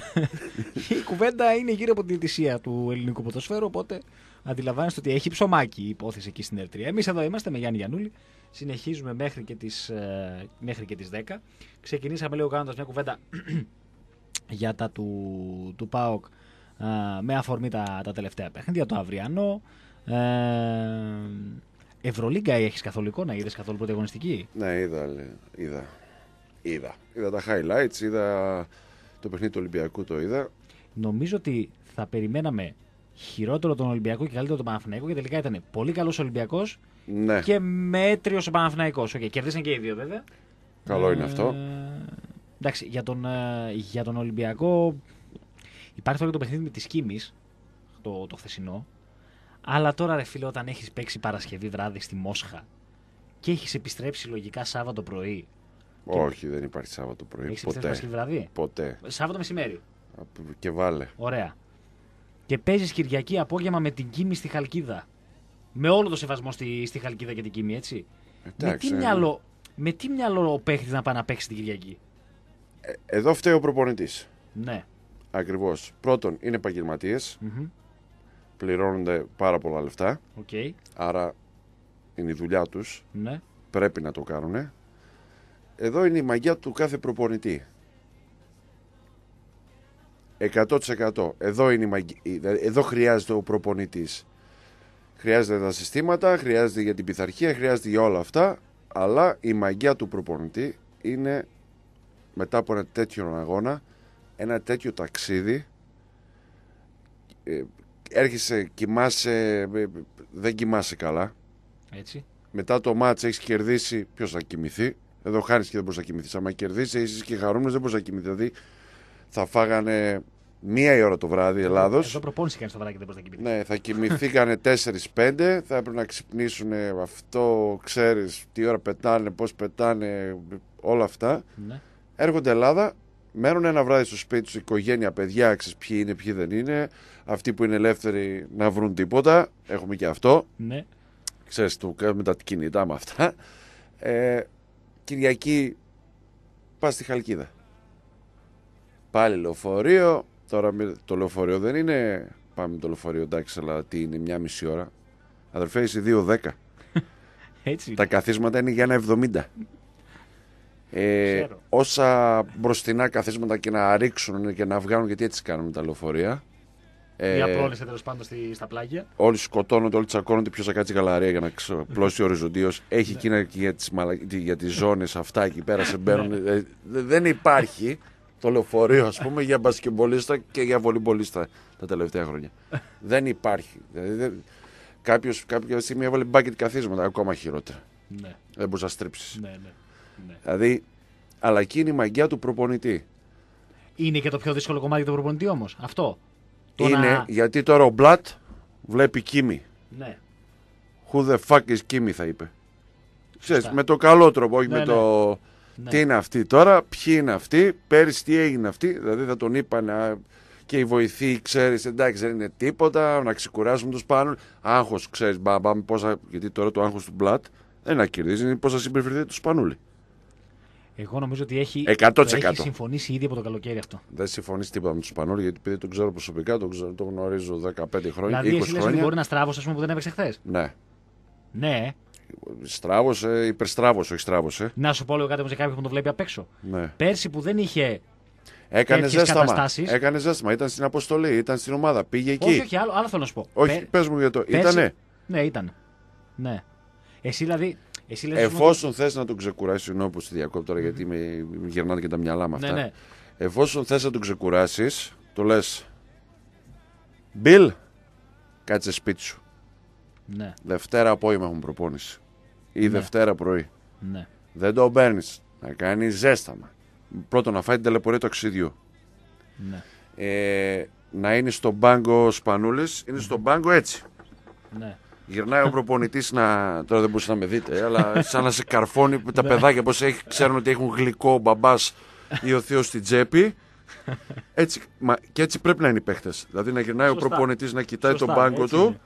η κουβέντα είναι γύρω από την ειτησία του ελληνικού ποδοσφαίρου, οπότε αντιλαμβάνεστε ότι έχει ψωμάκι η υπόθεση εκεί στην Ερτρία. Εμείς εδώ είμαστε με Γιάννη Γιανούλη. Συνεχίζουμε μέχρι και τις ε, μέχρι και τις 10. Ξεκινήσαμε λίγο κάνοντας μια κουβέντα για τα του, του ΠΑΟΚ ε, με αφορμή τα, τα τελευταία παιχνίδια, το αυριανό. Ε, Ευρωλίγκα έχεις καθόλου να είδες καθόλου πρωταγωνιστική. Ναι, είδα, είδα. Είδα. Είδα τα highlights, είδα το παιχνίδι του Ολυμπιακού το είδα. Νομίζω ότι θα περιμέναμε χειρότερο τον Ολυμπιακό και καλύτερο τον Παναθηναϊκό και τελικά ήταν πολύ καλός Ολυμπιακός ναι. και μέτριος ο Παναθηναϊκός. Okay, κερδίσαν και οι δύο βέβαια. Καλό είναι ε, αυτό. Εντάξει, για τον, ε, για τον Ολυμπιακό υπάρχει τώρα το παιχνίδι με τη Κίμης, το, το χθεσινό. Αλλά τώρα, ρε φίλε, όταν έχεις παίξει Παρασκευή βράδυ στη Μόσχα και έχεις επιστρέψει λογικά Σάββατο πρωί όχι, δεν υπάρχει Σάββατο πρωί. Έχεις ποτέ. βραδύ. Ποτέ. Σάββατο μεσημέρι. Και βάλε. Ωραία. Και παίζεις Κυριακή απόγευμα με την Κίμη στη Χαλκίδα. Με όλο το σεβασμό στη, στη Χαλκίδα και την Κίμη, έτσι. με, τι ε, μυαλό, ναι. με τι μυαλό ο παίχτης να πάει να παίξει την Κυριακή. Ε, εδώ φταίει ο προπονητής. Ναι. Ακριβώς. Πρώτον, είναι επαγγελματίες. Mm-hmm. Πληρώνονται πάρα πολλά λεφτά. Okay. Άρα είναι η δουλειά τους. Ναι. Πρέπει να το κάνουν. Εδώ είναι η μαγιά του κάθε προπονητή. 100%. Εδώ, είναι η δηλαδή, Εδώ χρειάζεται ο προπονητής. Χρειάζεται τα συστήματα, χρειάζεται για την πειθαρχία, χρειάζεται για όλα αυτά. Αλλά η μαγιά του προπονητή είναι μετά από ένα τέτοιο αγώνα, ένα τέτοιο ταξίδι. Ε, έρχεσαι, κοιμάσαι, ε, δεν κοιμάσαι καλά. Έτσι. Μετά το μάτς έχεις κερδίσει, ποιος θα κοιμηθεί. Εδώ χάνει και δεν μπορείς να κοιμηθείς. Αν κερδίσεις, είσαι και χαρούμενος, δεν μπορείς να κοιμηθείς. Δηλαδή θα φάγανε μία η ώρα το βράδυ Ελλάδος. Εδώ προπόνηση κάνει το βράδυ και δεν μπορείς να κοιμηθείς. Ναι, θα κοιμηθήκανε 4-5, θα έπρεπε να ξυπνήσουν αυτό, ξέρεις τι ώρα πετάνε, πώς πετάνε, όλα αυτά. Ναι. Έρχονται Ελλάδα, μένουν ένα βράδυ στο σπίτι τους, οικογένεια, παιδιά, ξέρεις ποιοι είναι, ποιοι δεν είναι. Αυτοί που είναι ελεύθεροι να βρουν τίποτα. Έχουμε και αυτό. Ναι. Ξέρεις, του κάνουμε τα κινητά με αυτά. Ε, Κυριακή πας στη Χαλκίδα. Πάλι λεωφορείο. Τώρα το λεωφορείο δεν είναι. Πάμε το λεωφορείο, εντάξει, αλλά τι είναι, μια μισή ώρα. Αδερφέ, είσαι 2-10. Έτσι. Τα καθίσματα είναι για ένα 70. Ε, όσα μπροστινά καθίσματα και να ρίξουν και να βγάλουν, γιατί έτσι κάνουν τα λεωφορεία, ε, Μια ε, πρόληψη τέλος πάντων στη, στα πλάγια. Όλοι σκοτώνονται, όλοι τσακώνονται. Ποιος θα κάτσει γαλαρία για να πλώσει οριζοντίω. Έχει εκείνα και για τις τις ζώνες αυτά εκεί πέρα σε μπαίνουν. Ναι. Ε, δεν υπάρχει το λεωφορείο, ας πούμε, για μπασκεμπολίστα και για βολυμπολίστα τα τελευταία χρόνια. δεν υπάρχει. Δηλαδή, κάποιος, κάποια στιγμή έβαλε μπάκετ καθίσματα, ακόμα χειρότερα. Ναι. Δεν μπορείς να στρίψεις. Ναι, ναι, ναι. Δηλαδή, αλλά εκείνη είναι η μαγιά του προπονητή. Είναι και το πιο δύσκολο κομμάτι του προπονητή όμως. Αυτό. Το είναι γιατί τώρα ο Μπλατ βλέπει Κίμη. Ναι. Who the fuck is Κίμη θα είπε. Ξέρεις, με το καλό τρόπο, όχι ναι, με ναι. το... Ναι. Τι είναι αυτή τώρα, ποιοι είναι αυτοί, πέρυσι τι έγινε αυτή, δηλαδή θα τον είπαν και οι βοηθοί, ξέρεις, εντάξει δεν είναι τίποτα, να ξεκουράσουμε τους πάνω, άγχος, ξέρεις, μπαμπαμ, πόσα... γιατί τώρα το άγχος του Μπλατ δεν να κερδίζει, είναι πώς θα συμπεριφερθεί τους Σπανούλη. Εγώ νομίζω ότι έχει, 100%. έχει συμφωνήσει ήδη από το καλοκαίρι αυτό. Δεν συμφωνεί τίποτα με τους Πανόρ, γιατί επειδή τον ξέρω προσωπικά, τον, ξέρω, τον γνωρίζω 15 χρόνια. Δηλαδή, 20 εσύ λες ότι μπορεί να στράβω, ας πούμε, που δεν έπαιξε χθες. Ναι. Ναι. Στράβωσε, υπερστράβωσε, όχι στράβωσε. Να σου πω λίγο κάτι όμως για κάποιον που το βλέπει απ' έξω. Ναι. Πέρσι που δεν είχε Έκανε ζέσταμα. Έκανε ζέσταμα. Ήταν στην αποστολή, ήταν στην ομάδα. Πήγε εκεί. Όχι, όχι, άλλο, άλλο θέλω να σου πω. Όχι, Πε... πες μου για το. Πέρσι... Ήτανε. Ναι, ήταν. Ναι. Εσύ δηλαδή Εφόσον θες να τον ξεκουράσει, ενώ όπω στη διακόπτω τώρα γιατί με γυρνάνε και τα μυαλά μου αυτά. Ναι, ναι. Εφόσον θες να τον ξεκουράσεις, το λες. Μπιλ, κάτσε σπίτι σου. Ναι. Δευτέρα απόγευμα έχουν προπόνηση. Ή ναι. Δευτέρα πρωί. Ναι. Δεν το παίρνεις. Να κάνει ζέσταμα. Πρώτον, να φάει την ταλαιπωρία του αξίδιου. Ναι. Ε, να είναι στον πάγκο Σπανούλης, είναι στον πάγκο έτσι. Ναι. Γυρνάει ο προπονητής να. Τώρα δεν μπορούσατε να με δείτε, αλλά σαν να σε καρφώνει τα ναι. παιδάκια πώ ξέρουν ότι έχουν γλυκό ο μπαμπάς ή ο θείος στην τσέπη. Έτσι, μα, και έτσι πρέπει να είναι οι παίχτε. Δηλαδή να γυρνάει Σωστά. ο προπονητής να κοιτάει Σωστά, τον μπάγκο του.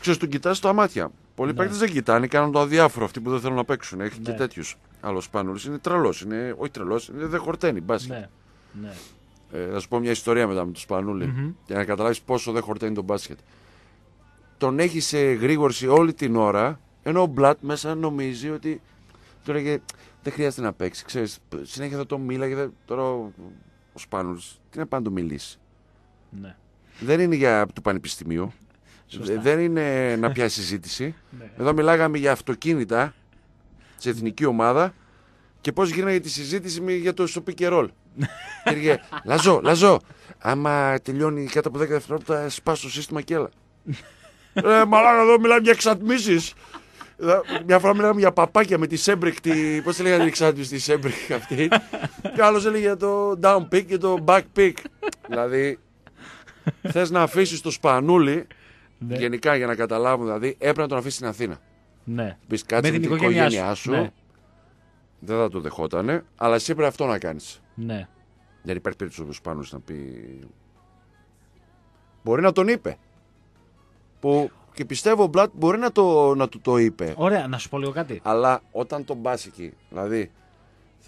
Ξέρει, του κοιτάς στα μάτια. Πολλοί ναι. παίχτε δεν κοιτάνε, κάνουν το αδιάφορο. Αυτοί που δεν θέλουν να παίξουν. Έχει ναι. και τέτοιου. άλλου πάνω, είναι τρελός. Είναι, όχι τρελός, δεν χορταίνει. Μπάσκετ. Ναι. Ναι. Ε, θα σου πω μια ιστορία μετά με του Σπανούλη mm-hmm. για να καταλάβεις πόσο δεν χορταίνει τον μπάσκετ τον έχει σε γρήγορση όλη την ώρα, ενώ ο Μπλατ μέσα νομίζει ότι. Του λέγε, δεν χρειάζεται να παίξει. Ξέρεις, συνέχεια θα το μίλαγε. Τώρα ο Σπάνουλ, τι να πάνε να το μιλήσει. Ναι. Δεν είναι για του πανεπιστημίου. Δεν είναι να πιάσει συζήτηση. Ναι. Εδώ μιλάγαμε για αυτοκίνητα σε εθνική ομάδα και πώς γίνεται τη συζήτηση για το σοπί και ρολ. Κύριε, λαζό, λαζό. Άμα τελειώνει κάτω από 10 δευτερόλεπτα, σπά το σύστημα και έλα. ε, μαλάκα εδώ μιλάμε για εξατμίσεις. Μια φορά μιλάμε για παπάκια με τη Σέμπρικ. Τη... Πώς τη λέγανε εξάτμιση της Σέμπρικ αυτή. και άλλος έλεγε για το down pick και το back pick. δηλαδή, θες να αφήσεις το σπανούλι. Ναι. Γενικά για να καταλάβουν, δηλαδή έπρεπε να τον αφήσεις στην Αθήνα. Ναι. Πεις κάτι με την, οικογένειά σου. Ναι. Δεν θα το δεχότανε, αλλά εσύ έπρεπε αυτό να κάνεις. Ναι. Δεν υπάρχει περίπτωση ο Σπάνου να πει. Μπορεί να τον είπε. Που και πιστεύω ο Μπλατ μπορεί να, το, να του το είπε. Ωραία, να σου πω λίγο κάτι. Αλλά όταν τον πας εκεί, δηλαδή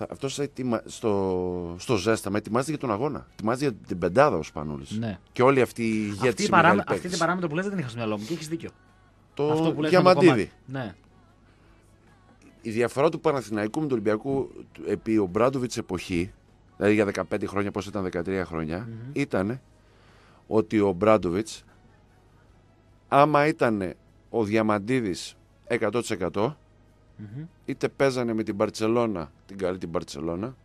αυτό στο, στο ζέσταμα ετοιμάζεται για τον αγώνα. Ετοιμάζεται για την πεντάδα ο Σπανούλης. Ναι. Και όλη αυτή η ηγέτε. Αυτή, παρά... αυτή την παράμετρο που λες δεν είχα στο μυαλό μου και έχεις δίκιο. Το Αυτό ναι. Η διαφορά του Παναθηναϊκού με του Ολυμπιακού επί ο Μπράντοβιτ εποχή, δηλαδή για 15 χρόνια, πώς ήταν 13 χρόνια, ήταν ότι ο Μπράντοβιτ άμα ήταν ο Διαμαντίδης 100% mm είτε παίζανε με την Μπαρτσελώνα, την καλή την Μπαρτσελώνα,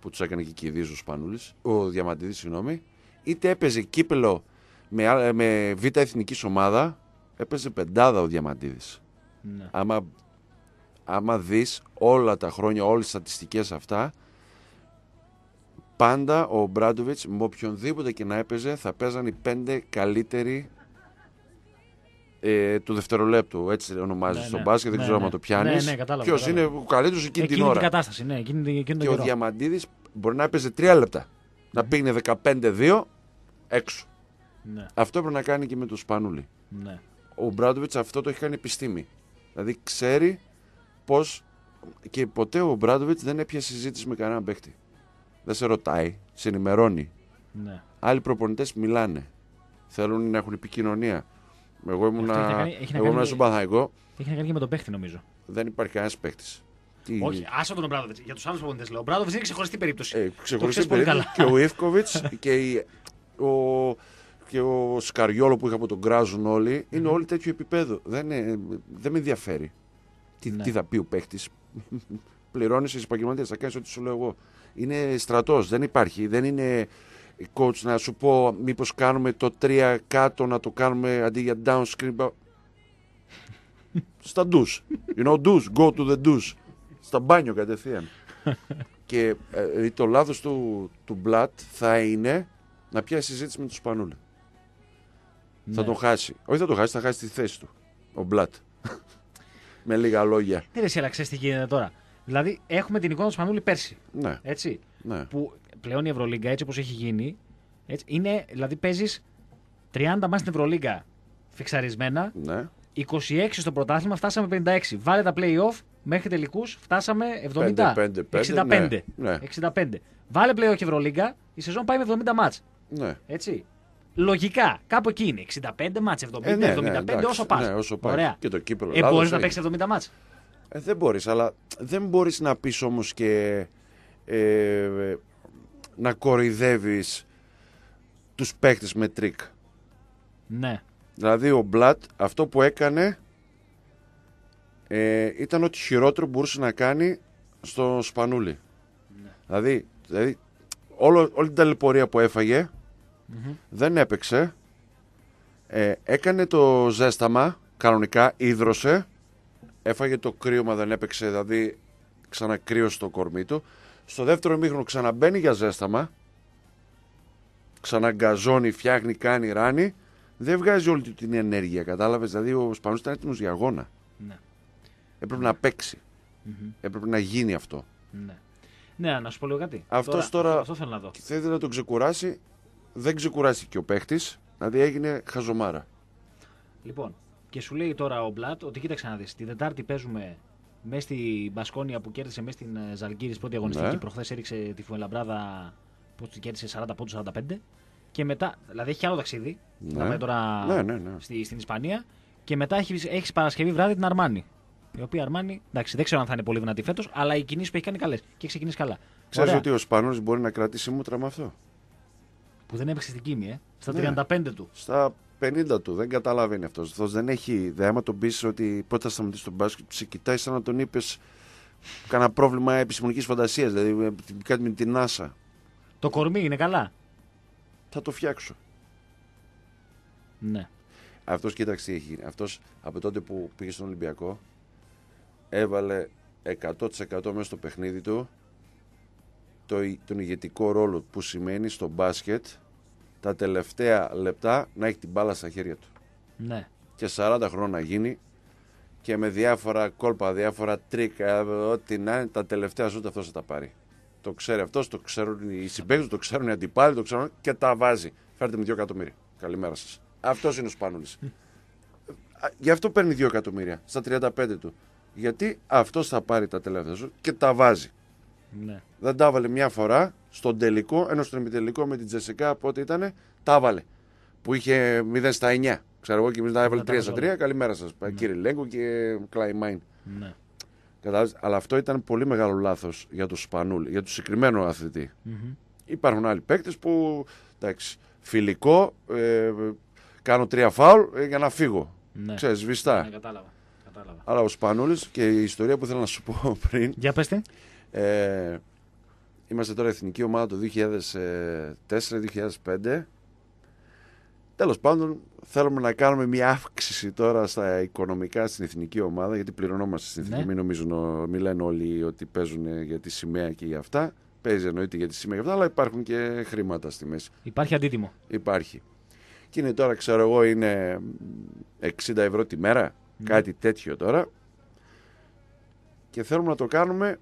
που τους έκανε και κηδείς ο Σπανούλης, ο Διαμαντίδης, συγγνώμη, είτε έπαιζε κύπελο με, με β' εθνικής ομάδα, έπαιζε πεντάδα ο Διαμαντίδης. Ναι. Άμα, άμα δεις όλα τα χρόνια, όλες τις στατιστικές αυτά, πάντα ο Μπράντοβιτς με οποιονδήποτε και να έπαιζε θα παίζαν οι πέντε καλύτεροι ε, του δευτερολέπτου. Έτσι ονομάζεται ναι, στον ναι, μπάσκετ, δεν ναι, ξέρω αν ναι. το πιάνεις. Ναι, ναι, Ποιο είναι ο καλύτερος εκείνη, εκείνη, την ώρα. Την κατάσταση, ναι, εκείνη, εκείνη και καιρό. ο Διαμαντίδης μπορεί να έπαιζε 3 λεπτά. Να ναι. πήγαινε 15-2 έξω. Ναι. Αυτό πρέπει να κάνει και με το Σπανούλι. Ναι. Ο Μπράντοβιτ αυτό το έχει κάνει επιστήμη. Δηλαδή ξέρει πώς. Και ποτέ ο Μπράντοβιτ δεν έπιασε συζήτηση με κανένα παίκτη. Δεν σε ρωτάει, σε ενημερώνει. Ναι. Άλλοι προπονητές μιλάνε. Θέλουν να έχουν επικοινωνία. Εγώ ήμουν, ένα Έχει να κάνει και με τον παίχτη, νομίζω. Δεν υπάρχει κανένας παίχτης. Τι... Όχι, άσε τον Μπράδοβιτ. Για τους άλλους προπονητές λέω. Ο Μπράδοβιτ είναι ξεχωριστή περίπτωση. Ε, ξεχωριστή περίπτωση. Και ο Ιφκοβιτ και, ο... και ο Σκαριόλο που είχα από τον Γκράζουν ολοι όλοι. όλοι τέτοιο επίπεδο. Δεν, δεν με ενδιαφέρει. Τι, ναι. τι θα πει ο παίχτης. Πληρώνεις τις επαγγελματίες, θα κάνεις ό,τι σου λέω εγώ. Είναι στρατός, δεν υπάρχει. Δεν είναι ε, coach να σου πω μήπως κάνουμε το 3 κάτω να το κάνουμε αντί για down screen στα ντους you know ντους, go to the ντους στα μπάνιο κατευθείαν και ε, ε, το λάθος του, του Μπλατ θα είναι να πιάσει συζήτηση με τον Σπανούλη θα ναι. τον χάσει όχι θα τον χάσει, θα χάσει τη θέση του ο Μπλατ με λίγα λόγια. Τι ρε, αλλά τι γίνεται τώρα. Δηλαδή, έχουμε την εικόνα του Σπανούλη πέρσι. Ναι. Έτσι, ναι. Που πλέον η Ευρωλίγκα, έτσι όπως έχει γίνει, έτσι, είναι, δηλαδή παίζεις 30 μάτια στην Ευρωλίγκα φιξαρισμένα. Ναι. 26 στο πρωτάθλημα, φτάσαμε 56. Βάλε τα playoff μέχρι τελικούς, φτάσαμε 70. 5, 5, 5, 65. Ναι. 65. Ναι. βαλε playoff Ευρωλίγκα, η σεζόν πάει με 70 μάτς. Ναι. Έτσι. Λογικά, κάπου εκεί είναι. 65 μάτς, 70, 75, ε, ναι, ναι, όσο Ναι, όσο Ωραία. Και το Κύπρο. Ε, μπορείς να παίξει 70 μάτς. Ε, δεν μπορείς, αλλά δεν μπορείς να πεις όμως και ε, να κοροϊδεύεις τους παίχτες με τρίκ. Ναι. Δηλαδή ο Μπλατ αυτό που έκανε ε, ήταν ότι χειρότερο μπορούσε να κάνει στο Σπανούλι. Ναι. Δηλαδή, δηλαδή όλο, όλη την ταλαιπωρία που εφαγε δεν έπαιξε. Ε, έκανε το ζέσταμα κανονικά, ίδρωσε Έφαγε το μα δεν έπαιξε, δηλαδή ξανακρύωσε το κορμί του. Στο δεύτερο μήχρονο ξαναμπαίνει για ζέσταμα. Ξαναγκαζώνει, φτιάχνει, κάνει, ράνει. Δεν βγάζει όλη την ενέργεια, κατάλαβες. Δηλαδή ο Σπανό ήταν έτοιμος για αγώνα. Ναι. Έπρεπε να ναι. παίξει. Έπρεπε να γίνει αυτό. Ναι. ναι, να σου πω λίγο κάτι. Αυτός τώρα, αυτό θέλω να δω. Θέλει να τον ξεκουράσει. Δεν ξεκουράστηκε ο παίχτης. Δηλαδή έγινε χαζομάρα. Λοιπόν, και σου λέει τώρα ο Μπλατ ότι κοίταξε να δεις. Την Δετάρτη παίζουμε μέσα στη Μπασκόνια που κέρδισε μέσα στην ε, Ζαλγκύρης πρώτη αγωνιστική. Ναι. Προχθές έριξε τη Φουελαμπράδα που την κέρδισε 40 πόντου 45. Και μετά, δηλαδή έχει άλλο ταξίδι. Ναι. πάει τώρα ναι, ναι, ναι, Στη, στην Ισπανία. Και μετά έχει, Παρασκευή βράδυ την Αρμάνη. Η οποία Αρμάνη, εντάξει, δεν ξέρω αν θα είναι πολύ δυνατή φέτος, αλλά οι κινήσει που έχει κάνει καλές και έχει ξεκινήσει καλά. Ξέρεις ότι ο Σπανό μπορεί να κρατήσει μούτρα με αυτό. Που δεν έπαιξε στην κίμη, ε. Στα 35 ναι. του. Στα 50 του. Δεν καταλαβαίνει αυτός. δεν έχει ιδέα. Άμα τον πεις ότι πότε θα σταματήσει τον μπάσκετ, σε κοιτάει σαν να τον είπες κανένα πρόβλημα επιστημονικής φαντασίας. Δηλαδή ε, κάτι με την NASA. Το κορμί είναι καλά. Θα το φτιάξω. Ναι. Αυτός κοίταξε έχει γίνει. Αυτός από τότε που πήγε στον Ολυμπιακό έβαλε 100% μέσα στο παιχνίδι του το, τον ηγετικό ρόλο που σημαίνει στο μπάσκετ τα τελευταία λεπτά να έχει την μπάλα στα χέρια του. Ναι. Και 40 χρόνια γίνει και με διάφορα κόλπα, διάφορα τρίκα, ό,τι να είναι, τα τελευταία ζούτα αυτός θα τα πάρει. Το ξέρει αυτός, το ξέρουν οι συμπαίκτες το ξέρουν οι αντιπάλοι, το ξέρουν και τα βάζει. Φέρτε με 2 εκατομμύρια. Καλημέρα σας. Αυτός είναι ο Σπάνουλης. Γι' αυτό παίρνει 2 εκατομμύρια στα 35 του. Γιατί αυτός θα πάρει τα τελευταία σου και τα βάζει. Ναι. Δεν τα έβαλε μια φορά στον τελικό, ενώ στον επιτελικό με την Τζεσικά πότε ήταν, τα έβαλε. Που είχε 0 στα 9. Ξέρω εγώ και εμείς τα έβαλε 3 στα 3. Καλημέρα σας, ναι. κύριε Λέγκο και Μάιν. Ναι. Αλλά αυτό ήταν πολύ μεγάλο λάθος για τους Σπανούλ, για το συγκεκριμένο αθλητή. Mm-hmm. Υπάρχουν άλλοι παίκτες που. Εντάξει, φιλικό, ε, κάνω τρία φάουλ ε, για να φύγω. Ναι. Ξέρεις, σβηστά. Ναι, κατάλαβα. κατάλαβα. Αλλά ο Σπανούλης και η ιστορία που ήθελα να σου πω πριν. Για πετε. Ε, Είμαστε τώρα εθνική ομάδα το 2004-2005. Τέλος πάντων, θέλουμε να κάνουμε μια αύξηση τώρα στα οικονομικά στην εθνική ομάδα, γιατί πληρωνόμαστε στην εθνική. Ναι. Μην λένε όλοι ότι παίζουν για τη σημαία και για αυτά. Παίζει εννοείται για τη σημαία και για αυτά, αλλά υπάρχουν και χρήματα στη μέση. Υπάρχει αντίτιμο. Υπάρχει. Και είναι τώρα, ξέρω εγώ, είναι 60 ευρώ τη μέρα, ναι. κάτι τέτοιο τώρα. Και θέλουμε να το κάνουμε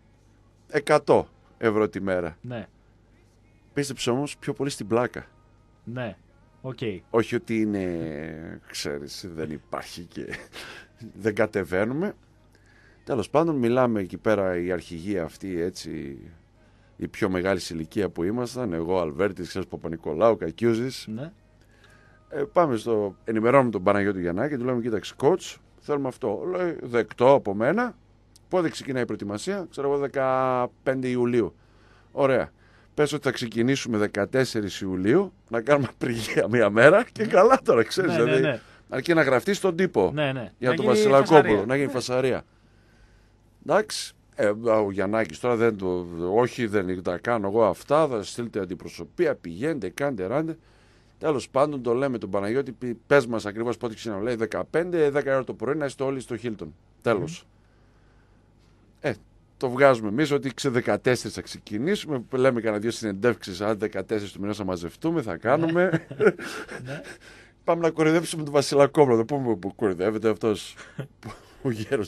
100 ευρώ τη μέρα. Ναι. Πίστεψε όμω πιο πολύ στην πλάκα. Ναι. οκ. Όχι ότι είναι, ξέρεις, δεν υπάρχει και δεν κατεβαίνουμε. Τέλος πάντων, μιλάμε εκεί πέρα η αρχηγία αυτή, έτσι, η πιο μεγάλη ηλικία που ήμασταν, εγώ, Αλβέρτης, ξέρεις, Παπα-Νικολάου, Κακιούζης. Ναι. Ε, πάμε στο, ενημερώνουμε τον Παναγιώτη Γιαννάκη, του λέμε, κοίταξε, coach, θέλουμε αυτό. Λέει, δεκτό από μένα, Πότε ξεκινάει η προετοιμασία, ξέρω εγώ, 15 Ιουλίου. Ωραία. Πες ότι θα ξεκινήσουμε 14 Ιουλίου, να κάνουμε απεργία μία μέρα και ναι. καλά τώρα, ξέρεις. Ναι, δηλαδή, ναι, ναι. Αρκεί να γραφτείς στον τύπο για τον Βασιλακόπουλο, να γίνει φασαρία. Εντάξει. Ε, ο Γιαννάκης τώρα δεν το. Όχι, δεν τα κάνω εγώ αυτά. Θα στείλετε αντιπροσωπεία, πηγαίνετε, κάντε ράντε. Τέλος πάντων, το λέμε τον Παναγιώτη, πες μας ακριβώς πότε ξεκινάει. Λέει 15, 10 ώρα το πρωί να είστε όλοι στο Χίλτον. Τέλος. Ε, το βγάζουμε εμείς ότι σε 14 θα ξεκινήσουμε. Λέμε κανένα δύο συνεντεύξεις. Αν 14 του μήνα θα μαζευτούμε, θα κάνουμε. Ναι. Ναι. Πάμε να κορυδέψουμε τον Βασιλικό. Δεν πούμε που κορυδεύεται αυτό ο γέρο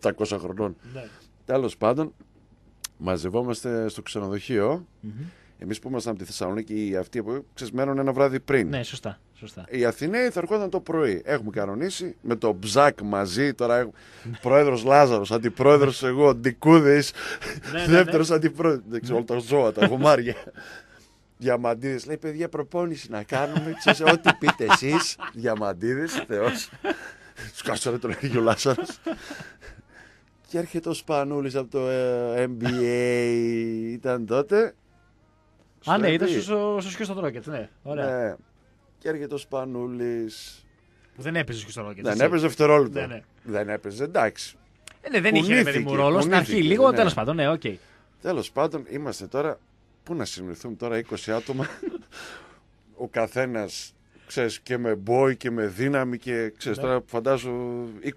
700 χρονών. Ναι. Τέλος πάντων, μαζευόμαστε στο ξενοδοχειο Εμείς που ήμασταν από τη Θεσσαλονίκη, οι αυτοί που ξεσμένουν ένα βράδυ πριν. Ναι, σωστά. σωστά. Οι Αθηναίοι θα ερχόταν το πρωί. Έχουμε κανονίσει με τον Μπζακ μαζί. Τώρα έχουμε... πρόεδρος Λάζαρος, αντιπρόεδρος ναι. εγώ, Ντικούδης, ναι, ναι, δεύτερος αντιπρόεδρος. Δεν ξέρω, όλα τα ζώα, τα κομμάρια. Διαμαντίδες. Λέει, παιδιά, προπόνηση να κάνουμε. Ξέρετε, ό,τι πείτε εσείς. Διαμαντίδες, Θεός. Σκάσανε τον ίδιο Λάζαρος. Και έρχεται ο Σπανούλης από το ε, NBA. ήταν τότε. Α, ναι, ήταν στο σκιό στο ναι. Ωραία. Ναι. Και έρχεται ο Σπανούλης. Που δεν έπαιζε στο Ρόκετ. Δεν έπαιζε δευτερόλεπτο. Ναι, ναι. Δεν έπαιζε, εντάξει. Ε, ναι, δεν Κουνήθηκε. είχε μου ρόλο. Στην αρχή λίγο, ναι. τέλος πάντων, ναι, οκ. Okay. Τέλος πάντων, είμαστε τώρα. Πού να συνοηθούμε τώρα 20 άτομα. ο καθένας ξέρεις, και με μπόι και με δύναμη και ξέρεις, ναι. τώρα φαντάζω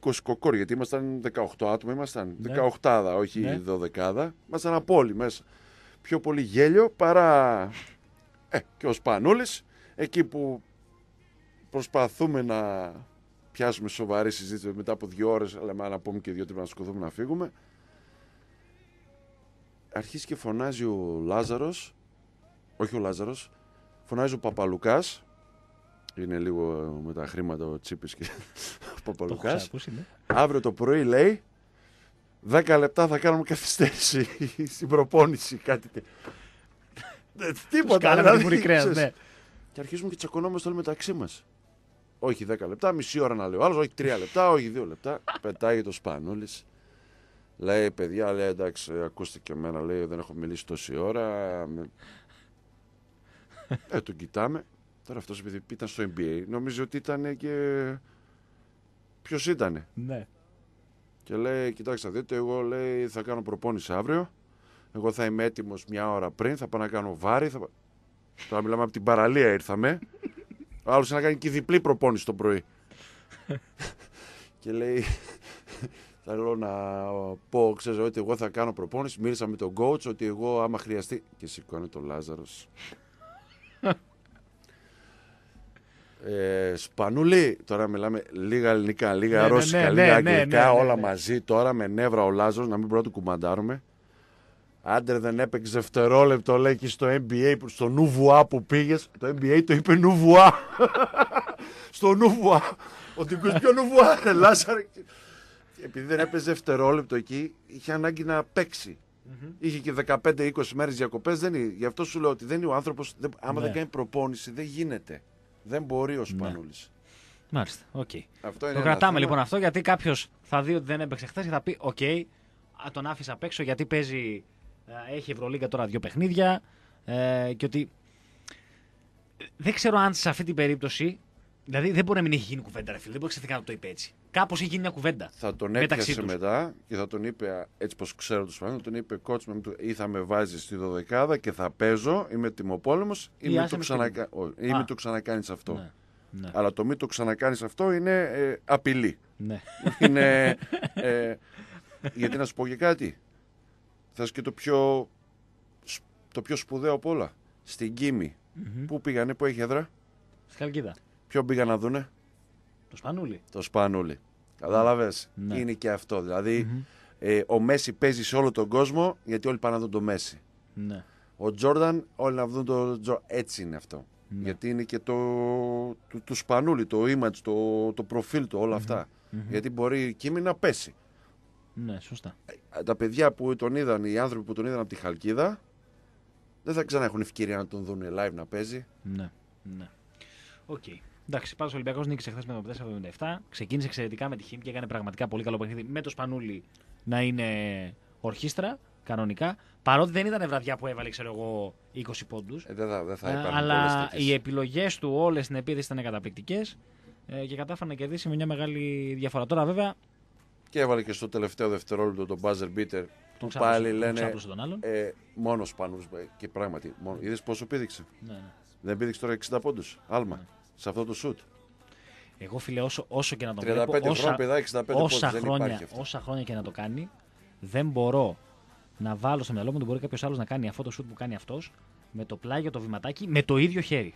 20 κοκόρ γιατί ήμασταν 18 άτομα, ήμασταν 18 ναι. όχι ναι. 12 ήμασταν από όλοι μέσα πιο πολύ γέλιο παρά ε, και ο Σπανούλης εκεί που προσπαθούμε να πιάσουμε σοβαρή συζήτηση μετά από δύο ώρες αλλά να πούμε και δύο τρεις να σκοθούμε να φύγουμε αρχίζει και φωνάζει ο Λάζαρος όχι ο Λάζαρος φωνάζει ο Παπαλουκάς είναι λίγο με τα χρήματα ο Τσίπης και ο Παπαλουκάς το ναι. αύριο το πρωί λέει 10 λεπτά θα κάνουμε καθυστέρηση στην προπόνηση, κάτι τέτοιο. Τίποτα. να δηλαδή, κρέας, ναι. Και αρχίζουμε και τσακωνόμαστε όλοι μεταξύ μας. Όχι 10 λεπτά, μισή ώρα να λέω άλλος, όχι 3 λεπτά, όχι 2 λεπτά. Πετάει το σπανούλης. Λέει παιδιά, λέει εντάξει, ακούστε και εμένα, λέει δεν έχω μιλήσει τόση ώρα. ε, τον κοιτάμε. Τώρα αυτός επειδή ήταν στο NBA, νομίζω ότι ήταν και. Ποιος ήταν. Ναι και λέει: Κοιτάξτε, δείτε, εγώ λέει, θα κάνω προπόνηση αύριο. Εγώ θα είμαι έτοιμος μια ώρα πριν, θα πάω να κάνω βάρη. Θα... Τώρα μιλάμε από την παραλία ήρθαμε. άλλωστε να κάνει και διπλή προπόνηση το πρωί. και λέει: Θέλω να πω, ξέρω ότι εγώ θα κάνω προπόνηση. Μίλησα με τον coach ότι εγώ, άμα χρειαστεί. Και σηκώνει το Λάζαρος ε, σπανούλη. Τώρα μιλάμε λίγα ελληνικά, λίγα ναι, ναι ρώσικα, ναι, ναι, λίγα ναι, αγγλικά, ναι, όλα μαζί τώρα με νεύρα ο λάζος, να μην πρώτο κουμαντάρουμε. Άντερ δεν έπαιξε δευτερόλεπτο, λέει και στο NBA, στο νουβουά που πήγες. Το NBA το είπε νουβουά. στο νουβουά. Ο τύπος πιο νουβουά, Επειδή δεν έπαιζε δευτερόλεπτο εκεί, είχε ανάγκη να παίξει. Mm-hmm. Είχε και 15-20 μέρες διακοπές. Γι' αυτό σου λέω ότι δεν είναι ο άνθρωπος. Άμα ναι. δεν κάνει προπόνηση, δεν γίνεται. Δεν μπορεί ο Σπανούλης. Ναι. Μάλιστα. Okay. το κρατάμε λοιπόν αυτό γιατί κάποιος θα δει ότι δεν έπαιξε χθες και θα πει: Οκ, okay, τον άφησα απ' έξω γιατί παίζει. Έχει Ευρωλίγκα τώρα δύο παιχνίδια. Ε, και ότι ε, δεν ξέρω αν σε αυτή την περίπτωση Δηλαδή δεν μπορεί να μην έχει γίνει κουβέντα, ρε φίλε. Δεν μπορεί ξαφνικά να το είπε έτσι. Κάπως έχει γίνει μια κουβέντα. Θα τον έπιασε μετά και θα τον είπε, έτσι πως ξέρω τους Θα τον είπε κότσμα ή θα με βάζεις στη δωδεκάδα και θα παίζω, είμαι τιμοπόλεμος ή, ή, το, ξανακα... ή μην το ξανακάνεις αυτό. Ναι. Ναι. Αλλά το μην το ξανακάνεις αυτό είναι ε, απειλή. Ναι. είναι, ε, γιατί να σου πω και κάτι. Θα και το πιο, το πιο σπουδαίο από όλα. Στην κιμη mm-hmm. Πού πήγανε, πού έχει έδρα. Στην Καλκίδα. Ποιον πήγαν να δούνε? Το Σπανούλι. Το Σπανούλι. Κατάλαβες. Ναι. Είναι και αυτό. Δηλαδή, mm-hmm. ε, ο Μέση παίζει σε όλο τον κόσμο γιατί όλοι πάνε να δουν το Μέση. Ναι. Ο Τζόρνταν, όλοι να δουν το Τζόρνταν. Έτσι είναι αυτό. Ναι. Γιατί είναι και το, το, το σπανούλι, το image, το, το προφίλ του, ολα mm-hmm. αυτά. Mm-hmm. Γιατί μπορεί κίμη να πέσει. Ναι, σωστά. Ε, τα παιδιά που τον είδαν, οι άνθρωποι που τον είδαν από τη Χαλκίδα, δεν θα ξανά έχουν ευκαιρία να τον δουν live να παίζει. Ναι, ναι. Οκ. Εντάξει, πάντως ο Ολυμπιακός νίκησε χθες με το 4-77. Ξεκίνησε εξαιρετικά με τη Χίμ και έκανε πραγματικά πολύ καλό παιχνίδι με το Σπανούλι να είναι ορχήστρα κανονικά. Παρότι δεν ήταν βραδιά που έβαλε, ξέρω εγώ, 20 πόντους. Ε, δεν θα, δεν θα ε, αλλά οι επιλογές του όλες στην επίθεση ήταν καταπληκτικές ε, και κατάφερε να κερδίσει με μια μεγάλη διαφορά. Τώρα βέβαια. Και έβαλε και στο τελευταίο δευτερόλεπτο τον buzzer beater. Τον πάλι λένε. Ε, μόνος πάνω. Και πράγματι, είδες πόσο πήδηξε. Ναι, ναι. Δεν πήδηξε τώρα 60 πόντους. Άλμα. Ναι σε αυτό το σουτ. Εγώ φίλε, όσο, όσο και να το βλέπω, όσα, χρόνια, όσα, χρόνια, όσα χρόνια και να το κάνει, δεν μπορώ να βάλω στο μυαλό μου ότι μπορεί κάποιος άλλος να κάνει αυτό το σουτ που κάνει αυτός με το πλάγιο το βηματάκι με το ίδιο χέρι.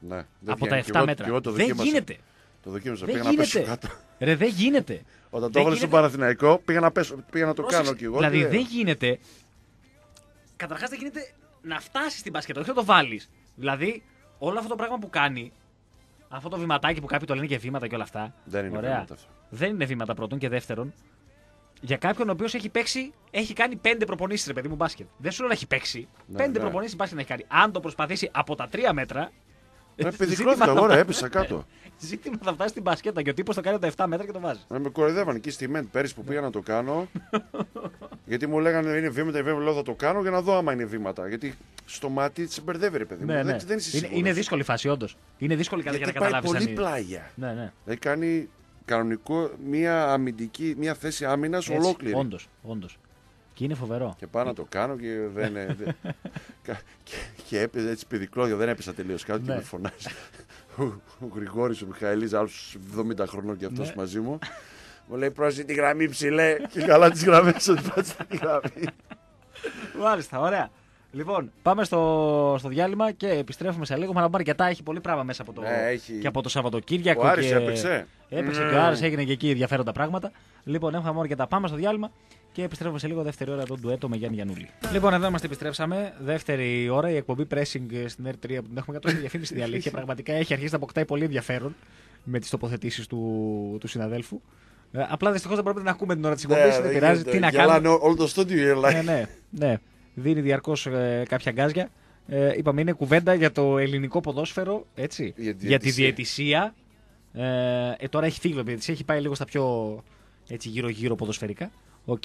Ναι, δεν από τα 7 μέτρα. το δεν γίνεται. Το δοκίμασα. Δεν πήγα γίνεται. να πέσω Ρε, δεν γίνεται. Όταν το έβαλε στον Παραθυναϊκό, πήγα να, πέσω, πήγα να το κάνω κι εγώ. Δηλαδή, δεν γίνεται. Καταρχάς, δεν γίνεται να φτάσεις στην μπασκετ, όχι να το βάλεις. Δηλαδή, όλο αυτό το πράγμα που κάνει αυτό το βηματάκι που κάποιοι το λένε και βήματα και όλα αυτά. Δεν είναι βήματα Δεν είναι βήματα πρώτον και δεύτερον. Για κάποιον ο οποίος έχει παίξει, έχει κάνει πέντε προπονήσεις, ρε παιδί μου, μπάσκετ. Δεν σου λέω να έχει παίξει. Ναι, πέντε ναι. προπονήσεις μπάσκετ να έχει κάνει. Αν το προσπαθήσει από τα τρία μέτρα, με εγώ, έπεσα κάτω. Ζήτημα θα φτάσει στην μπασκέτα και ο τύπος θα κάνει τα 7 μέτρα και το βάζει. Ε, με κοροϊδεύαν εκεί στη ΜΕΝΤ πέρυσι που ναι. πήγα να το κάνω. γιατί μου λέγανε είναι βήματα, βέβαια λέω θα το κάνω για να δω άμα είναι βήματα. Γιατί στο μάτι τη μπερδεύει, ρε παιδί μου. Ναι, ναι. Δεν, είσαι είναι, είναι δύσκολη φάση, όντως. Είναι δύσκολη για να καταλάβει. Είναι πολύ πλάγια. Ναι, Δηλαδή κάνει κανονικό μια αμυντική, μια θέση άμυνας ολόκληρη. όντως. Και είναι φοβερό. Και πάω να το κάνω και δεν. και, και έπαιζε έτσι πηδικλώδιο, δεν έπεσα τελείως κάτω και ναι. με φωνάζει. ο Γρηγόρης ο Μιχαηλής, άλλος 70 χρονών και αυτός ναι. μαζί μου. Μου λέει πρόσεχε τη γραμμή ψηλέ και καλά τις γραμμές σου πάτε τη γραμμή. Μάλιστα, ωραία. Λοιπόν, πάμε στο, στο διάλειμμα και επιστρέφουμε σε λίγο. να αρκετά, έχει πολύ πράγμα μέσα από το, ναι, και από το Σαββατοκύριακο. Ο Άρης και... έπαιξε. και ο έγινε και εκεί ενδιαφέροντα πράγματα. Λοιπόν, έχουμε αρκετά. πάμε στο διάλειμμα και επιστρέφω σε λίγο δεύτερη ώρα τον τουέτο με Γιάννη Γιανούλη. Λοιπόν, εδώ είμαστε, επιστρέψαμε. Δεύτερη ώρα, η εκπομπή Pressing στην R3 που την έχουμε κατώσει διαφήμιση αλήθεια. Πραγματικά έχει αρχίσει να αποκτάει πολύ ενδιαφέρον με τις τοποθετήσεις του, του συναδέλφου. Ε, απλά δυστυχώς δεν πρέπει να ακούμε την ώρα της ναι, εκπομπής. δεν πειράζει. Τι να κάνουμε. όλο το στούντιο Ναι, ναι, ναι. Δίνει διαρκώς ε, κάποια γκάζια. Ε, είπαμε είναι κουβέντα για το ελληνικό ποδόσφαιρο, έτσι, για, τη, για τη διαιτησία. Ε, ε, τώρα έχει φύγει η διαιτησία, έχει πάει λίγο στα πιο έτσι, γύρω-γύρω ποδοσφαιρικά. Οκ.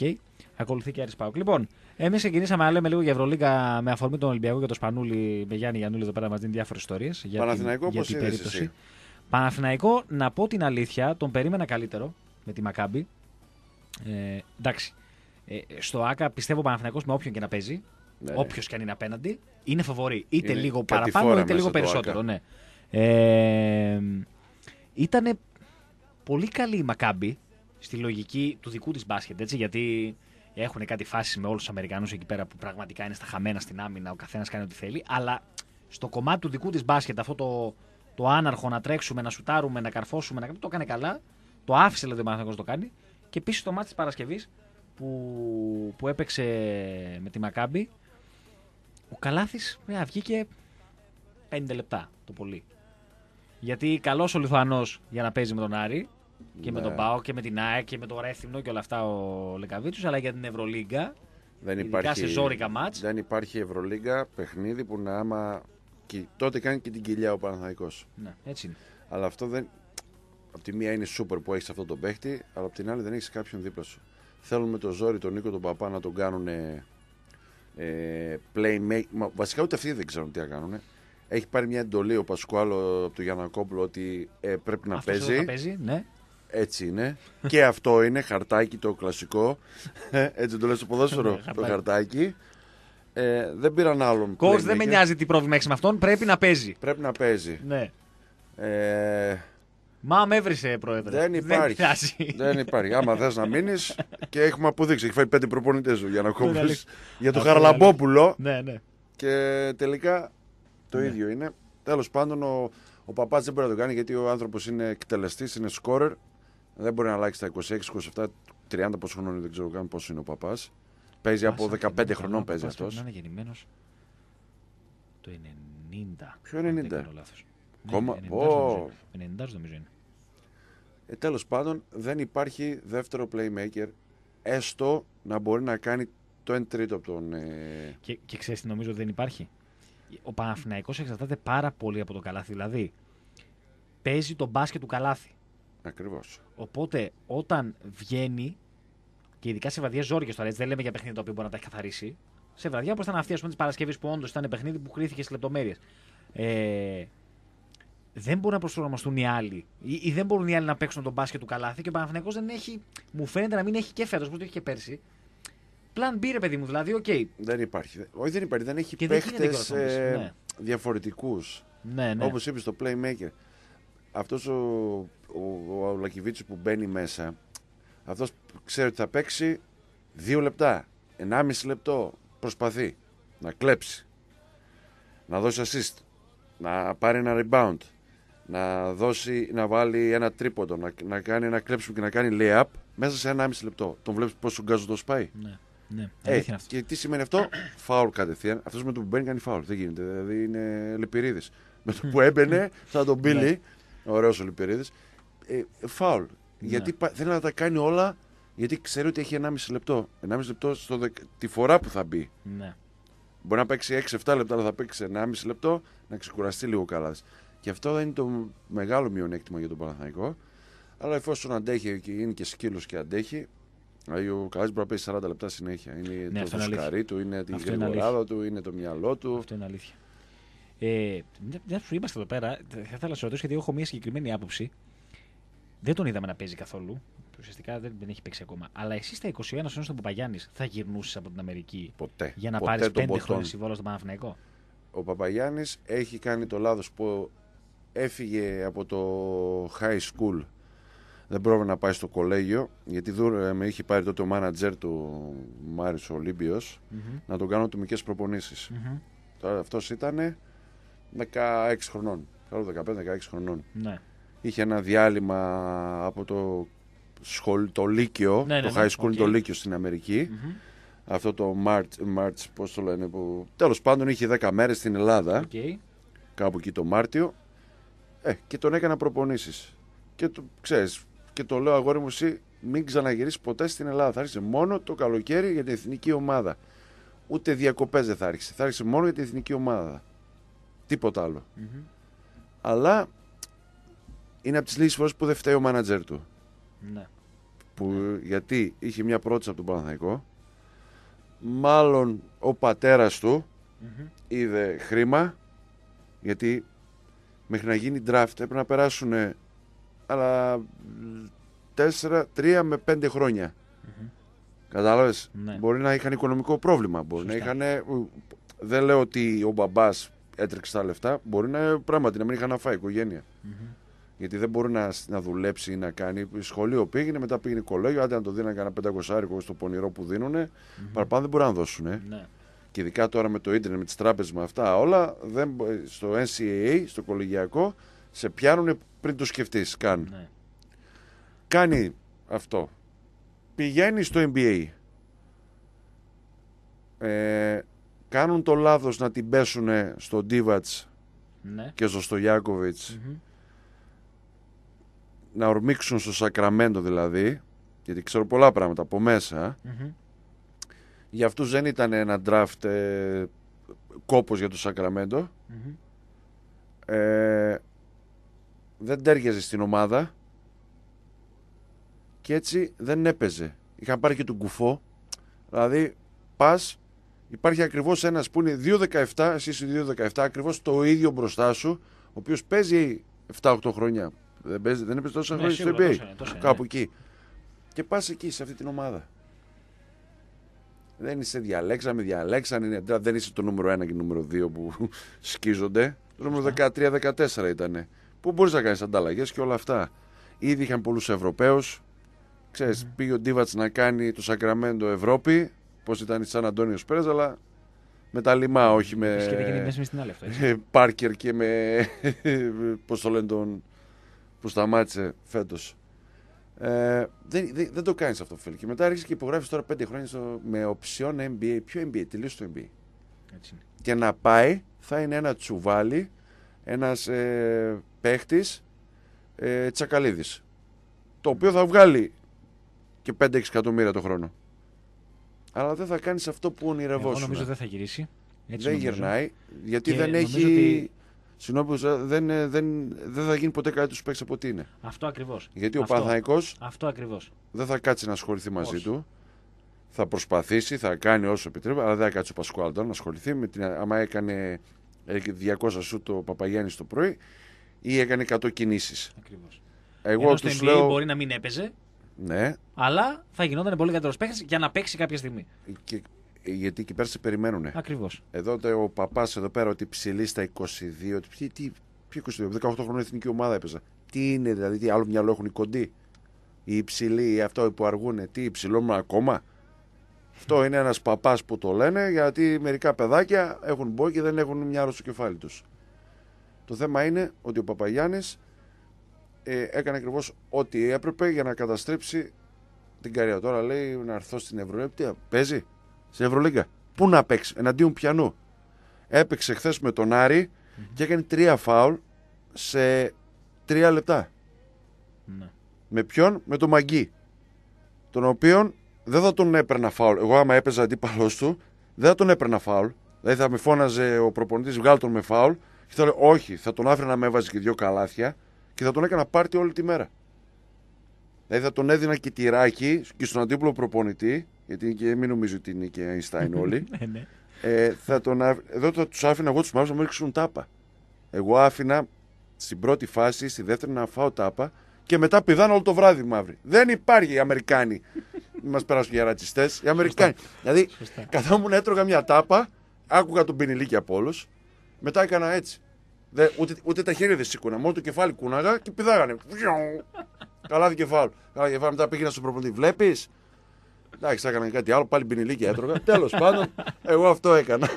Ακολουθεί και Άρης Πάουκ. Λοιπόν, εμείς ξεκινήσαμε να λέμε λίγο για Ευρωλίγκα με αφορμή τον Ολυμπιακό και τον Σπανούλη. Με Γιάννη Γιανούλη εδώ πέρα μας δίνει διάφορες ιστορίες. Παναθηναϊκό, πώ είναι η εσύ. Παναθηναϊκό, να πω την αλήθεια, τον περίμενα καλύτερο με τη Μακάμπη. Ε, εντάξει. Ε, στο ΑΚΑ πιστεύω Παναθηναϊκός με όποιον και να παίζει, ναι. ναι. όποιος και αν είναι απέναντι, είναι φοβορή. Είτε λίγο παραπάνω είτε λίγο περισσότερο. Ναι. Ε, ήταν πολύ καλή η Μακάμπη στη λογική του δικού της μπάσκετ, έτσι, γιατί έχουν κάτι φάσεις με όλους τους Αμερικανούς εκεί πέρα που πραγματικά είναι στα χαμένα στην άμυνα, ο καθένας κάνει ό,τι θέλει. Αλλά στο κομμάτι του δικού της μπάσκετ, αυτό το, το άναρχο να τρέξουμε, να σουτάρουμε, να καρφώσουμε, να κάνουμε, το έκανε καλά. Το άφησε δηλαδή, ο να το κάνει. Και επίσης το μάτι της Παρασκευής που, που έπαιξε με τη Μακάμπη. Ο Καλάθης βγήκε 5 λεπτά το πολύ. Γιατί καλός ο Λιθουανός για να παίζει με τον Άρη, και με τον ναι. Πάο και με την ΑΕΚ και με το Ρέθυμνο και όλα αυτά ο Λεκαβίτσιος, αλλά για την Ευρωλίγκα. Δεν υπάρχει, σε ζόρικα μάτς. δεν υπάρχει Ευρωλίγκα παιχνίδι που να άμα. Και, τότε κάνει και την κοιλιά ο Παναθαϊκός. Ναι, έτσι είναι. Αλλά αυτό δεν. Απ' τη μία είναι σούπερ που έχεις αυτό τον παίχτη, αλλά απ' την άλλη δεν έχεις κάποιον δίπλα σου. Θέλουν με το ζόρι τον Νίκο τον Παπά να τον κάνουν ε, playmaker. Μα, βασικά ούτε αυτοί δεν ξέρουν τι θα κάνουν. Έχει πάρει μια εντολή ο Πασκουάλο από τον Γιανακόπουλο ότι ε, πρέπει να παίζει. Πρέπει να παίζει ναι. Έτσι είναι. και αυτό είναι χαρτάκι το κλασικό. Ε, έτσι το λέω στο ποδόσφαιρο. Ναι, το χαρτάκι. Ε, δεν πήραν άλλον. Κόρ δεν με νοιάζει τι πρόβλημα έχεις με αυτόν. Πρέπει να παίζει. Πρέπει να παίζει. Ναι. Ε... Μα με έβρισε, Πρόεδρε. Δεν υπάρχει. Δεν, δεν υπάρχει. Άμα θες να μείνεις και έχουμε αποδείξει. Έχει φάει πέντε προπονητές ναι, για να κόβει. για τον Χαραλαμπόπουλο. Ναι, ναι. Και τελικά το ναι. ίδιο είναι. Τέλος πάντων, ο, ο παπάς δεν μπορεί να το κάνει γιατί ο άνθρωπος είναι εκτελεστής, είναι σκόρερ. Δεν μπορεί να αλλάξει τα 26, 27, 30 πόσο χρόνο δεν ξέρω καν πόσο είναι ο παπάς. Παίζει από 15 χρονών, χρονών παίζει αυτός. Να είναι γεννημένος το 90. Ποιο 90? Δεν κάνω λάθος. Κόμμα. 90 ναι, νομίζω είναι. Ε, τέλος πάντων δεν υπάρχει δεύτερο playmaker έστω να μπορεί να κάνει το 1 τρίτο από τον... Ε, και, και ξέρεις τι νομίζω δεν υπάρχει. Ο Παναθηναϊκός εξαρτάται πάρα πολύ από το καλάθι. Δηλαδή παίζει τον μπάσκετ του καλάθι. Ακριβώς. Οπότε όταν βγαίνει, και ειδικά σε βραδιέ ζόρικε τώρα, δεν λέμε για παιχνίδι το οποίο μπορεί να τα έχει καθαρίσει. Σε βραδιά όπως ήταν αυτή της Παρασκευής που όντως ήταν παιχνίδι που κρίθηκε στις λεπτομέρειες. Ε, δεν μπορούν να προσαρμοστούν οι άλλοι. Ή, δεν μπορούν οι άλλοι να παίξουν τον μπάσκετ του καλάθι και ο Παναθηναϊκός δεν έχει, μου φαίνεται να μην έχει και φέτος, όπως το είχε και πέρσι. Πλαν B, ρε παιδί μου, δηλαδή, οκ. Okay. Δεν υπάρχει. Όχι, δεν υπάρχει. Δεν έχει παίχτε ε, ναι. διαφορετικούς. Ναι, ναι. Όπως είπες το Playmaker. Αυτός ο, ο, που μπαίνει μέσα, αυτός ξέρει ότι θα παίξει δύο λεπτά, ενάμιση λεπτό, προσπαθεί να κλέψει, να δώσει assist, να πάρει ένα rebound, να, δώσει, να βάλει ένα τρίποντο, να, κάνει ένα κλέψιμο και να κάνει layup μέσα σε ενάμιση λεπτό. Τον βλέπεις πόσο το σπάει. Ναι, ναι. Ε, και τι σημαίνει αυτό, φάουλ κατευθείαν. Αυτός με το που μπαίνει κάνει φάουλ. Δεν γίνεται. Δηλαδή είναι λυπηρίδης. Με το που έμπαινε, σαν τον Μπίλι, ναι. Ωραίος ο Ε, φάουλ. Ναι. Γιατί θέλει να τα κάνει όλα, γιατί ξέρει ότι έχει 1,5 λεπτό. 1,5 λεπτό στο τη φορά που θα μπει. Ναι. Μπορεί να παίξει 6-7 λεπτά, αλλά θα παίξει 1,5 λεπτό να ξεκουραστεί λίγο καλά. Και αυτό είναι το μεγάλο μειονέκτημα για τον Παναθηναϊκό. Αλλά εφόσον αντέχει και είναι και σκύλος και αντέχει, Δηλαδή ο Καλά μπορεί να παίξει 40 λεπτά συνέχεια. Είναι ναι, το δουσκαρί του, είναι την γρήγορα του, είναι το μυαλό του. Αυτό είναι αλήθεια. Ε, μια που είμαστε εδώ πέρα, θα ήθελα να σε ρωτήσω γιατί έχω μια συγκεκριμένη άποψη. Δεν τον είδαμε να παίζει καθόλου. Ουσιαστικά δεν, δεν έχει παίξει ακόμα. Αλλά εσύ στα 21, ο στον Παπαγιάννης, θα γυρνούσες από την Αμερική ποτέ, για να πάρει πέντε χρόνια συμβόλαιο στον Παναφυναϊκό. Ο Παπαγιάννης έχει κάνει το λάθος που έφυγε από το high school. Δεν πρόβε να πάει στο κολέγιο γιατί ε, με είχε πάρει τότε ο μάνατζερ του Μάρις Ολύμπιος mm-hmm. να τον κανω τομικε τομικέ προπονήσεις. Mm-hmm. Τώρα αυτός ήταν. 16 χρονων Κάπου 15-16 χρονών. Ναι. Είχε ένα διάλειμμα από το, σχολ, το Λύκειο, ναι, ναι, το ναι. high school okay. το Λύκειο στην αμερικη Αυτό το March, March πώς το λένε, που... τέλος πάντων είχε 10 μέρες στην Ελλάδα, okay. κάπου εκεί το Μάρτιο, ε, και τον έκανα προπονήσεις. Και το, και το λέω αγόρι μου, εσύ μην ξαναγυρίσεις ποτέ στην Ελλάδα. Θα άρχισε μόνο το καλοκαίρι για την εθνική ομάδα. Ούτε διακοπές δεν θα άρχισε. Θα άρχισε μόνο για την εθνική ομάδα. Τίποτα Αλλά είναι από τις λίγες φορές που δεν φταίει ο μάνατζερ του. Ναι. Που, ναι. Γιατί είχε μια πρόταση από τον Παναθαϊκό. Μάλλον ο πατέρας του mm είδε χρήμα. Γιατί μέχρι να γίνει draft έπρεπε να περάσουν αλλά 4, 3 με πέντε χρόνια. Κατάλαβες. Ναι. Μπορεί να είχαν οικονομικό πρόβλημα. Μπορεί να είχαν. Δεν λέω ότι ο μπαμπάς έτρεξε τα λεφτά, μπορεί να πράγματι να μην είχαν να φάει Γιατί δεν μπορεί να, να δουλέψει ή να κάνει. Σχολείο πήγαινε, μετά πήγαινε κολέγιο. Άντε να το δίνανε κανένα πεντακοσάρικο στο πονηρό που δινουν mm-hmm. παραπάνω δεν μπορεί να δώσουν. Ναι. Και ειδικά τώρα με το ίντερνετ, με τις τράπεζες, με αυτά όλα, δεν, στο NCAA, στο κολεγιακό, σε πιάνουν πριν το σκεφτείς καν. Ναι. Κάνει αυτό. Πηγαίνει στο NBA. Ε, κάνουν το λάθος να την πέσουν στον Ντίβατς ναι. και στο στογιακοβιτς να ορμήξουν στο Σακραμέντο δηλαδή γιατί ξέρω πολλά πράγματα από μέσα mm-hmm. για αυτούς δεν ήταν ένα draft ε, κόπος για το σακραμεντο ε, δεν τέριαζε στην ομάδα και έτσι δεν έπαιζε είχαν πάρει και τον κουφό δηλαδή πας Υπάρχει ακριβώς ένας που είναι 2-17, εσύ είσαι 2-17, ακριβώς το ίδιο μπροστά σου, ο οποίος παίζει 7-8 χρόνια. Δεν, παίζει, δεν έπαιζε τόσα ναι, χρόνια στο NBA. Κάπου ναι. εκεί. Και πας εκεί, σε αυτή την ομάδα. Δεν είσαι διαλέξαμε, διαλέξαν. Είναι, δεν είσαι το νούμερο 1 και το νούμερο 2 που σκίζονται. Το νούμερο 13-14 ήταν. Που μπορείς να κάνεις ανταλλαγές και όλα αυτά. Ήδη είχαν πολλούς Ευρωπαίους. Ξέρεις, πήγε ο Ντίβατς να κάνει το Σακραμέντο Ευρώπη Πώ ήταν σαν Αντώνιος Πέρες, αλλά με τα λιμά, όχι με. στην Πάρκερ και με. Πώς το λένε τον. που σταμάτησε φέτος. Ε, δεν, δεν, το κάνεις αυτό, φίλε. Και μετά άρχισες και υπογράφεις τώρα πέντε χρόνια με οψιόν NBA, Ποιο NBA, τελείωσε το NBA Έτσι Και να πάει θα είναι ένα τσουβάλι, ένας ε, παίχτης ε, τσακαλίδης. Το οποίο θα βγάλει και 5-6 εκατομμύρια το χρόνο αλλά δεν θα κάνεις αυτό που ονειρευόσουν. Εγώ νομίζω ε. δεν θα γυρίσει. Έτσι δεν γυρνάει, γιατί δεν έχει. Ότι... Συγγνώμη, δεν, ε, δεν, δεν θα γίνει ποτέ κάτι του παίξει από τι είναι. Αυτό ακριβώς. Γιατί αυτό. ο ακριβώς. δεν θα κάτσει να ασχοληθεί μαζί του. Θα προσπαθήσει, θα κάνει όσο επιτρέπει, αλλά δεν θα κάτσει ο Πασκουάλ να ασχοληθεί. Με την, άμα έκανε 200 ε, σου το Παπαγιάννης το πρωί ή έκανε 100 κινήσεις. Ακριβώς. Εγώ τους λέω. Μπορεί να μην έπαιζε, ναι. Αλλά θα γινόταν πολύ καλύτερος παίχτης για να παίξει κάποια στιγμή. Και, γιατί εκεί πέρα σε περιμένουν. Ακριβώς. Εδώ ο παπάς εδώ πέρα ότι ψηλεί στα 22. Τι, τι, 22, 18 χρόνια εθνική ομάδα έπαιζα. Τι είναι δηλαδή, τι άλλο μυαλό έχουν οι κοντοί. Οι υψηλοί, οι αυτό που αργούν. Τι υψηλό ακόμα. Αυτό είναι ένας παπάς που το λένε γιατί μερικά παιδάκια έχουν μπόκι και δεν έχουν μυαλό στο κεφάλι τους. Το θέμα είναι ότι ο Παπαγιάννης ε, έκανε ακριβώς ό,τι έπρεπε για να καταστρέψει την καρία. Τώρα λέει να έρθω στην Ευρωλίγκα. Παίζει στην Ευρωλίγκα. Πού να παίξει, εναντίον πιανού. Έπαιξε χθες με τον Άρη και έκανε τρία φάουλ σε τρία λεπτά. Ναι. Με ποιον, με τον Μαγκή. Τον οποίον δεν θα τον έπαιρνα φάουλ. Εγώ, άμα έπαιζα αντίπαλος του, δεν θα τον έπαιρνα φάουλ. Δηλαδή θα με φώναζε ο προπονητής, βγάλει τον με φάουλ. Και θα λέει Όχι, θα τον άφηνα να με έβαζε και δύο καλάθια και θα τον έκανα πάρτι όλη τη μέρα. Δηλαδή θα τον έδινα και τυράκι και στον αντίπλο προπονητή, γιατί και μην νομίζω ότι είναι και Einstein όλοι. Ναι, ναι. ε, θα τον, εδώ θα τους άφηνα εγώ τους μαύρου να μου ρίξουν τάπα. Εγώ άφηνα στην πρώτη φάση, στη δεύτερη να φάω τάπα και μετά πηδάνε όλο το βράδυ μαύροι. Δεν υπάρχει οι Αμερικάνοι. Μην μας περάσουν για ρατσιστές. Οι Αμερικάνοι. δηλαδή καθόμουν, έτρωγα μια τάπα, άκουγα τον πινιλίκι από όλους, μετά έκανα έτσι. Δε, ούτε, ούτε τα χέρια δεν σήκωνα. Μόνο το κεφάλι κούναγα και πηδάγανε. Καλά κεφάλι. Καλά κεφάλι. Μετά πήγαινα στον προπονητή. Βλέπεις. Εντάξει, έκανα κάτι άλλο. Πάλι πινιλίκη έτρωγα. Τέλος πάντων, εγώ αυτό έκανα.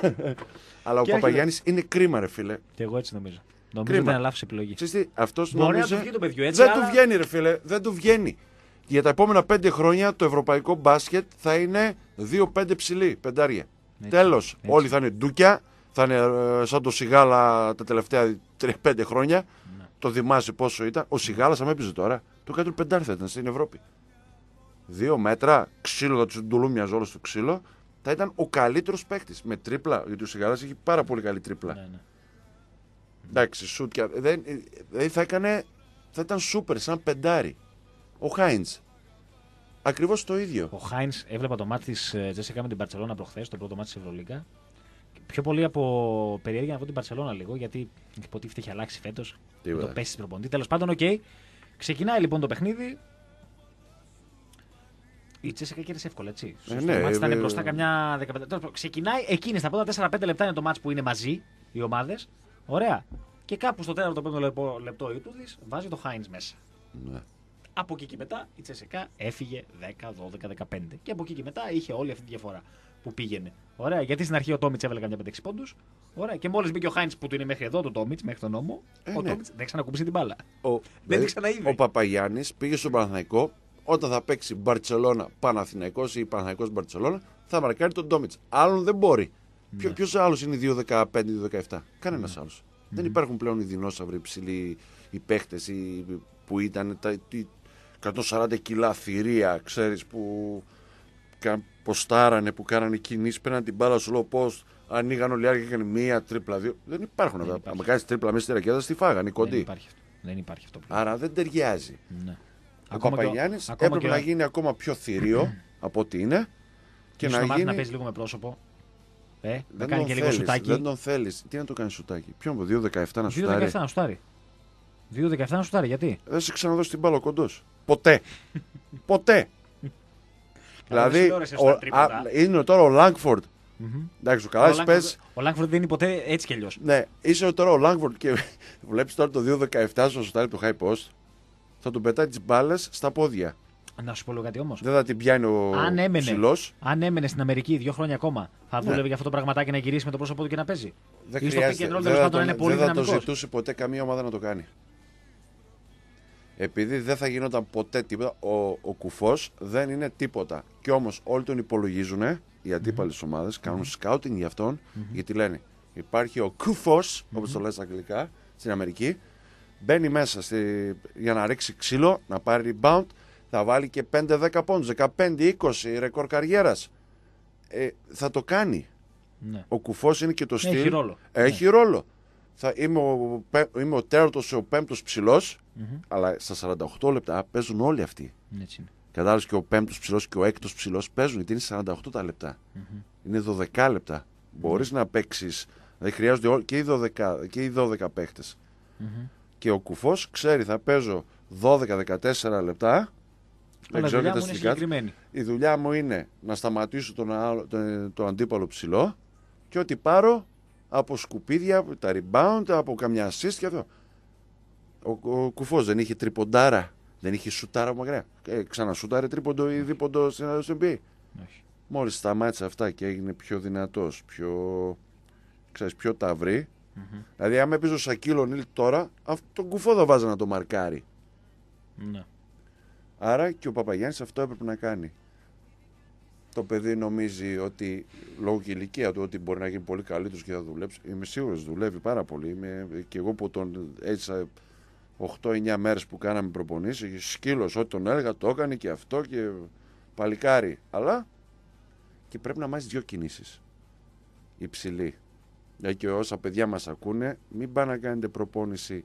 Αλλά ο Παπαγιάννης είναι κρίμα, ρε φίλε. Και εγώ έτσι νομίζω. Νομίζω ότι ήταν επιλογή. Ξέρετε, αυτός Μπορεί νομίζω... να του βγει το παιδί έτσι. Δεν αλλά... του βγαίνει, ρε φίλε. Δεν του βγαίνει. Για τα επόμενα πέντε χρόνια το ευρωπαϊκό μπάσκετ θα είναι 2-5 ψηλή, πεντάρια. Τέλο. Όλοι θα είναι ντούκια θα είναι ε, σαν το Σιγάλα τα τελευταία 3-5 χρόνια. Ναι. Το δημάζει πόσο ήταν. Ο Σιγάλας, αν έπαιζε τώρα, το κάτω πεντάρι θα ήταν στην Ευρώπη. Δύο μέτρα, ξύλο, θα τους ντουλούμιαζε όλος στο ξύλο. Θα ήταν ο καλύτερος παίκτης. Με τρίπλα, γιατί ο Σιγάλας έχει πάρα πολύ καλή τρίπλα. Ναι, ναι. Εντάξει, σούτια. Δεν, θα έκανε. Θα ήταν σούπερ, σαν πεντάρι. Ο Χάιντ. Ακριβώς το ίδιο. Ο Χάιντ έβλεπα το μάτι της ε, Τζέσικα με την Παρσελόνα προχθές, το πρώτο μάτι της Ευρωλίγκα πιο πολύ από περιέργεια να δω την Παρσελώνα λίγο, γιατί υποτίθεται έχει αλλάξει φέτος. Το πέσει προποντή. Τέλος πάντων, οκ. Okay. Ξεκινάει λοιπόν το παιχνίδι. Η Τσέσσεκα κέρδισε εύκολα, έτσι. Ε, ναι, μάτς ε, ήταν ε, μπροστά καμιά 15. Ξεκινάει εκείνη τα πρώτα 4-5 λεπτά είναι το μάτ που είναι μαζί οι ομάδες. Ωραία. Και κάπου στο 4 5 λεπτό η Τούδη βάζει το Χάιν μέσα. Ναι. Από εκεί και μετά η Τσέσσεκα έφυγε 10, 12, 15. Και από εκεί και μετά είχε όλη αυτή τη διαφορά που πήγαινε. Ωραία, γιατί στην αρχή ο Τόμιτ έβαλε καμιά 5-6 πόντους. Ωραία, και μόλις μπήκε ο Χάιντ που του είναι μέχρι εδώ το Τόμιτ, μέχρι τον νόμο, ε, ο ναι. Τόμιτ δεν ξανακούμπησε την μπάλα. Ο, δεν δε, την δηλαδή, ξαναείδε. Ο Παπαγιάννης πήγε στον Παναθηναϊκό όταν θα παίξει Μπαρσελόνα Παναθηναϊκός ή Παναθηναϊκός Μπαρσελόνα θα μαρκάρει τον Τόμιτ. Άλλον δεν μπορεί. Ναι. Ποιο άλλος είναι 2-15-2-17. Κανένας ναι. άλλος. Mm-hmm. Ναι. Δεν υπάρχουν πλέον οι δεινόσαυροι ψηλοί, οι παίχτες που ήταν τα, 140 κιλά θηρία, ξέρεις που ποστάρανε, που κάνανε κινήσεις, παίρνανε την μπάλα slow post, ανοίγαν όλοι οι και μία, τρίπλα, δύο. Δεν υπάρχουν δεν αυτά. Αν κάνεις τρίπλα μέσα στη ρακέτα, στη φάγανε κοντή. Δεν υπάρχει αυτό. Δεν υπάρχει αυτό Άρα δεν ταιριάζει. Ναι. Ο Παπαγιάννη έπρεπε να γίνει ακόμα πιο θηρίο από ό,τι είναι. Και να, να παίζεις λίγο με πρόσωπο. Ε, δεν να κάνει και θέλεις, λίγο σουτάκι. Δεν τον θέλεις. Τι να το κάνει σουτάκι. Ποιον από 2-17 να σουτάρει. 2-17 να σουτάρει. 2-17 να σουτάρει. Γιατί. Δεν σε ξαναδώσει στην μπάλα κοντός. Ποτέ. Ποτέ. Δηλαδή, ο, α, είναι τώρα ο Λάγκφορντ. Mm-hmm. Εντάξει, ο Ο Λάγκφορντ δεν είναι ποτέ έτσι κι αλλιώς. Ναι, είσαι τώρα ο Λάγκφορντ και βλέπεις τώρα το 2017 στο σωτάρι του high post. Θα του πετάει τις μπάλες στα πόδια. Να σου πω λίγο κάτι όμως. Δεν θα την πιάνει ο αν ψηλός. Αν έμενε στην Αμερική δύο χρόνια ακόμα, θα ναι. δούλευε ναι. για αυτό το πραγματάκι να γυρίσει με το πρόσωπό του και να παίζει. Δεν Ή στο χρειάζεται. δεν θα το ζητούσε ποτέ καμία ομάδα να το κάνει επειδή δεν θα γινόταν ποτέ τίποτα, ο, ο κουφός δεν είναι τίποτα. Κι όμως όλοι τον υπολογίζουν, ε, οι αντίπαλε ομάδε κάνουν σκάουτινγκ για αυτον γιατί λένε υπάρχει ο κουφός, όπως το λέει στα αγγλικά, στην Αμερική, μπαίνει μέσα στη, για να ρίξει ξύλο, να πάρει rebound, θα βάλει και 5-10 πόντου, 15-20 ρεκόρ καριέρας. Ε, θα το κάνει. Ναι. Ο κουφός είναι και το στυλ. Έχει ρόλο. Έχει ναι. ρόλο θα είμαι ο, είμαι ο τέρατος, ο πέμπτος αλλά στα 48 λεπτά παίζουν όλοι αυτοί. Ναι, κατάλληλος και ο πέμπτος ψηλός και ο έκτος ψηλός παίζουν, γιατί είναι 48 τα λεπτα Είναι 12 λεπτα mm Μπορείς να παίξεις. Δεν χρειάζονται και οι 12, και οι 12 παιχτε Και ο κουφός ξέρει, θα παίζω 12-14 λεπτά. Δεν ξέρω δουλειά μου Η δουλειά μου είναι να σταματήσω τον, αντίπαλο ψηλό και ό,τι πάρω από σκουπίδια, τα rebound, από καμιά assist και αυτό. Ο, ο κουφός δεν είχε τριποντάρα, δεν είχε σουτάρα από μακριά. Ε, ξανασούταρε τρίποντο ή δίποντο στην NBA. Μόλις σταμάτησε αυτά και έγινε πιο δυνατός, πιο, ξέρεις, πιο ταυρη Δηλαδή, άμα έπαιζε ο Σακύλο Νίλ τώρα, αυτό τον κουφό θα βάζει να το μαρκάρει. Ναι. Άρα και ο Παπαγιάννης αυτό έπρεπε να κάνει το παιδί νομίζει ότι λόγω και ηλικία του ότι μπορεί να γίνει πολύ καλύτερος και θα δουλέψει. Είμαι σίγουρος δουλεύει πάρα πολύ. και εγώ που τον έτσι 8-9 μέρες που κάναμε προπονήσεις, σκύλος, ό,τι τον έλεγα, το έκανε και αυτό και παλικάρι. Αλλά και πρέπει να μάθει δύο κινήσεις. Υψηλή. Για ε, και όσα παιδιά μας ακούνε, μην πάνε να κάνετε προπόνηση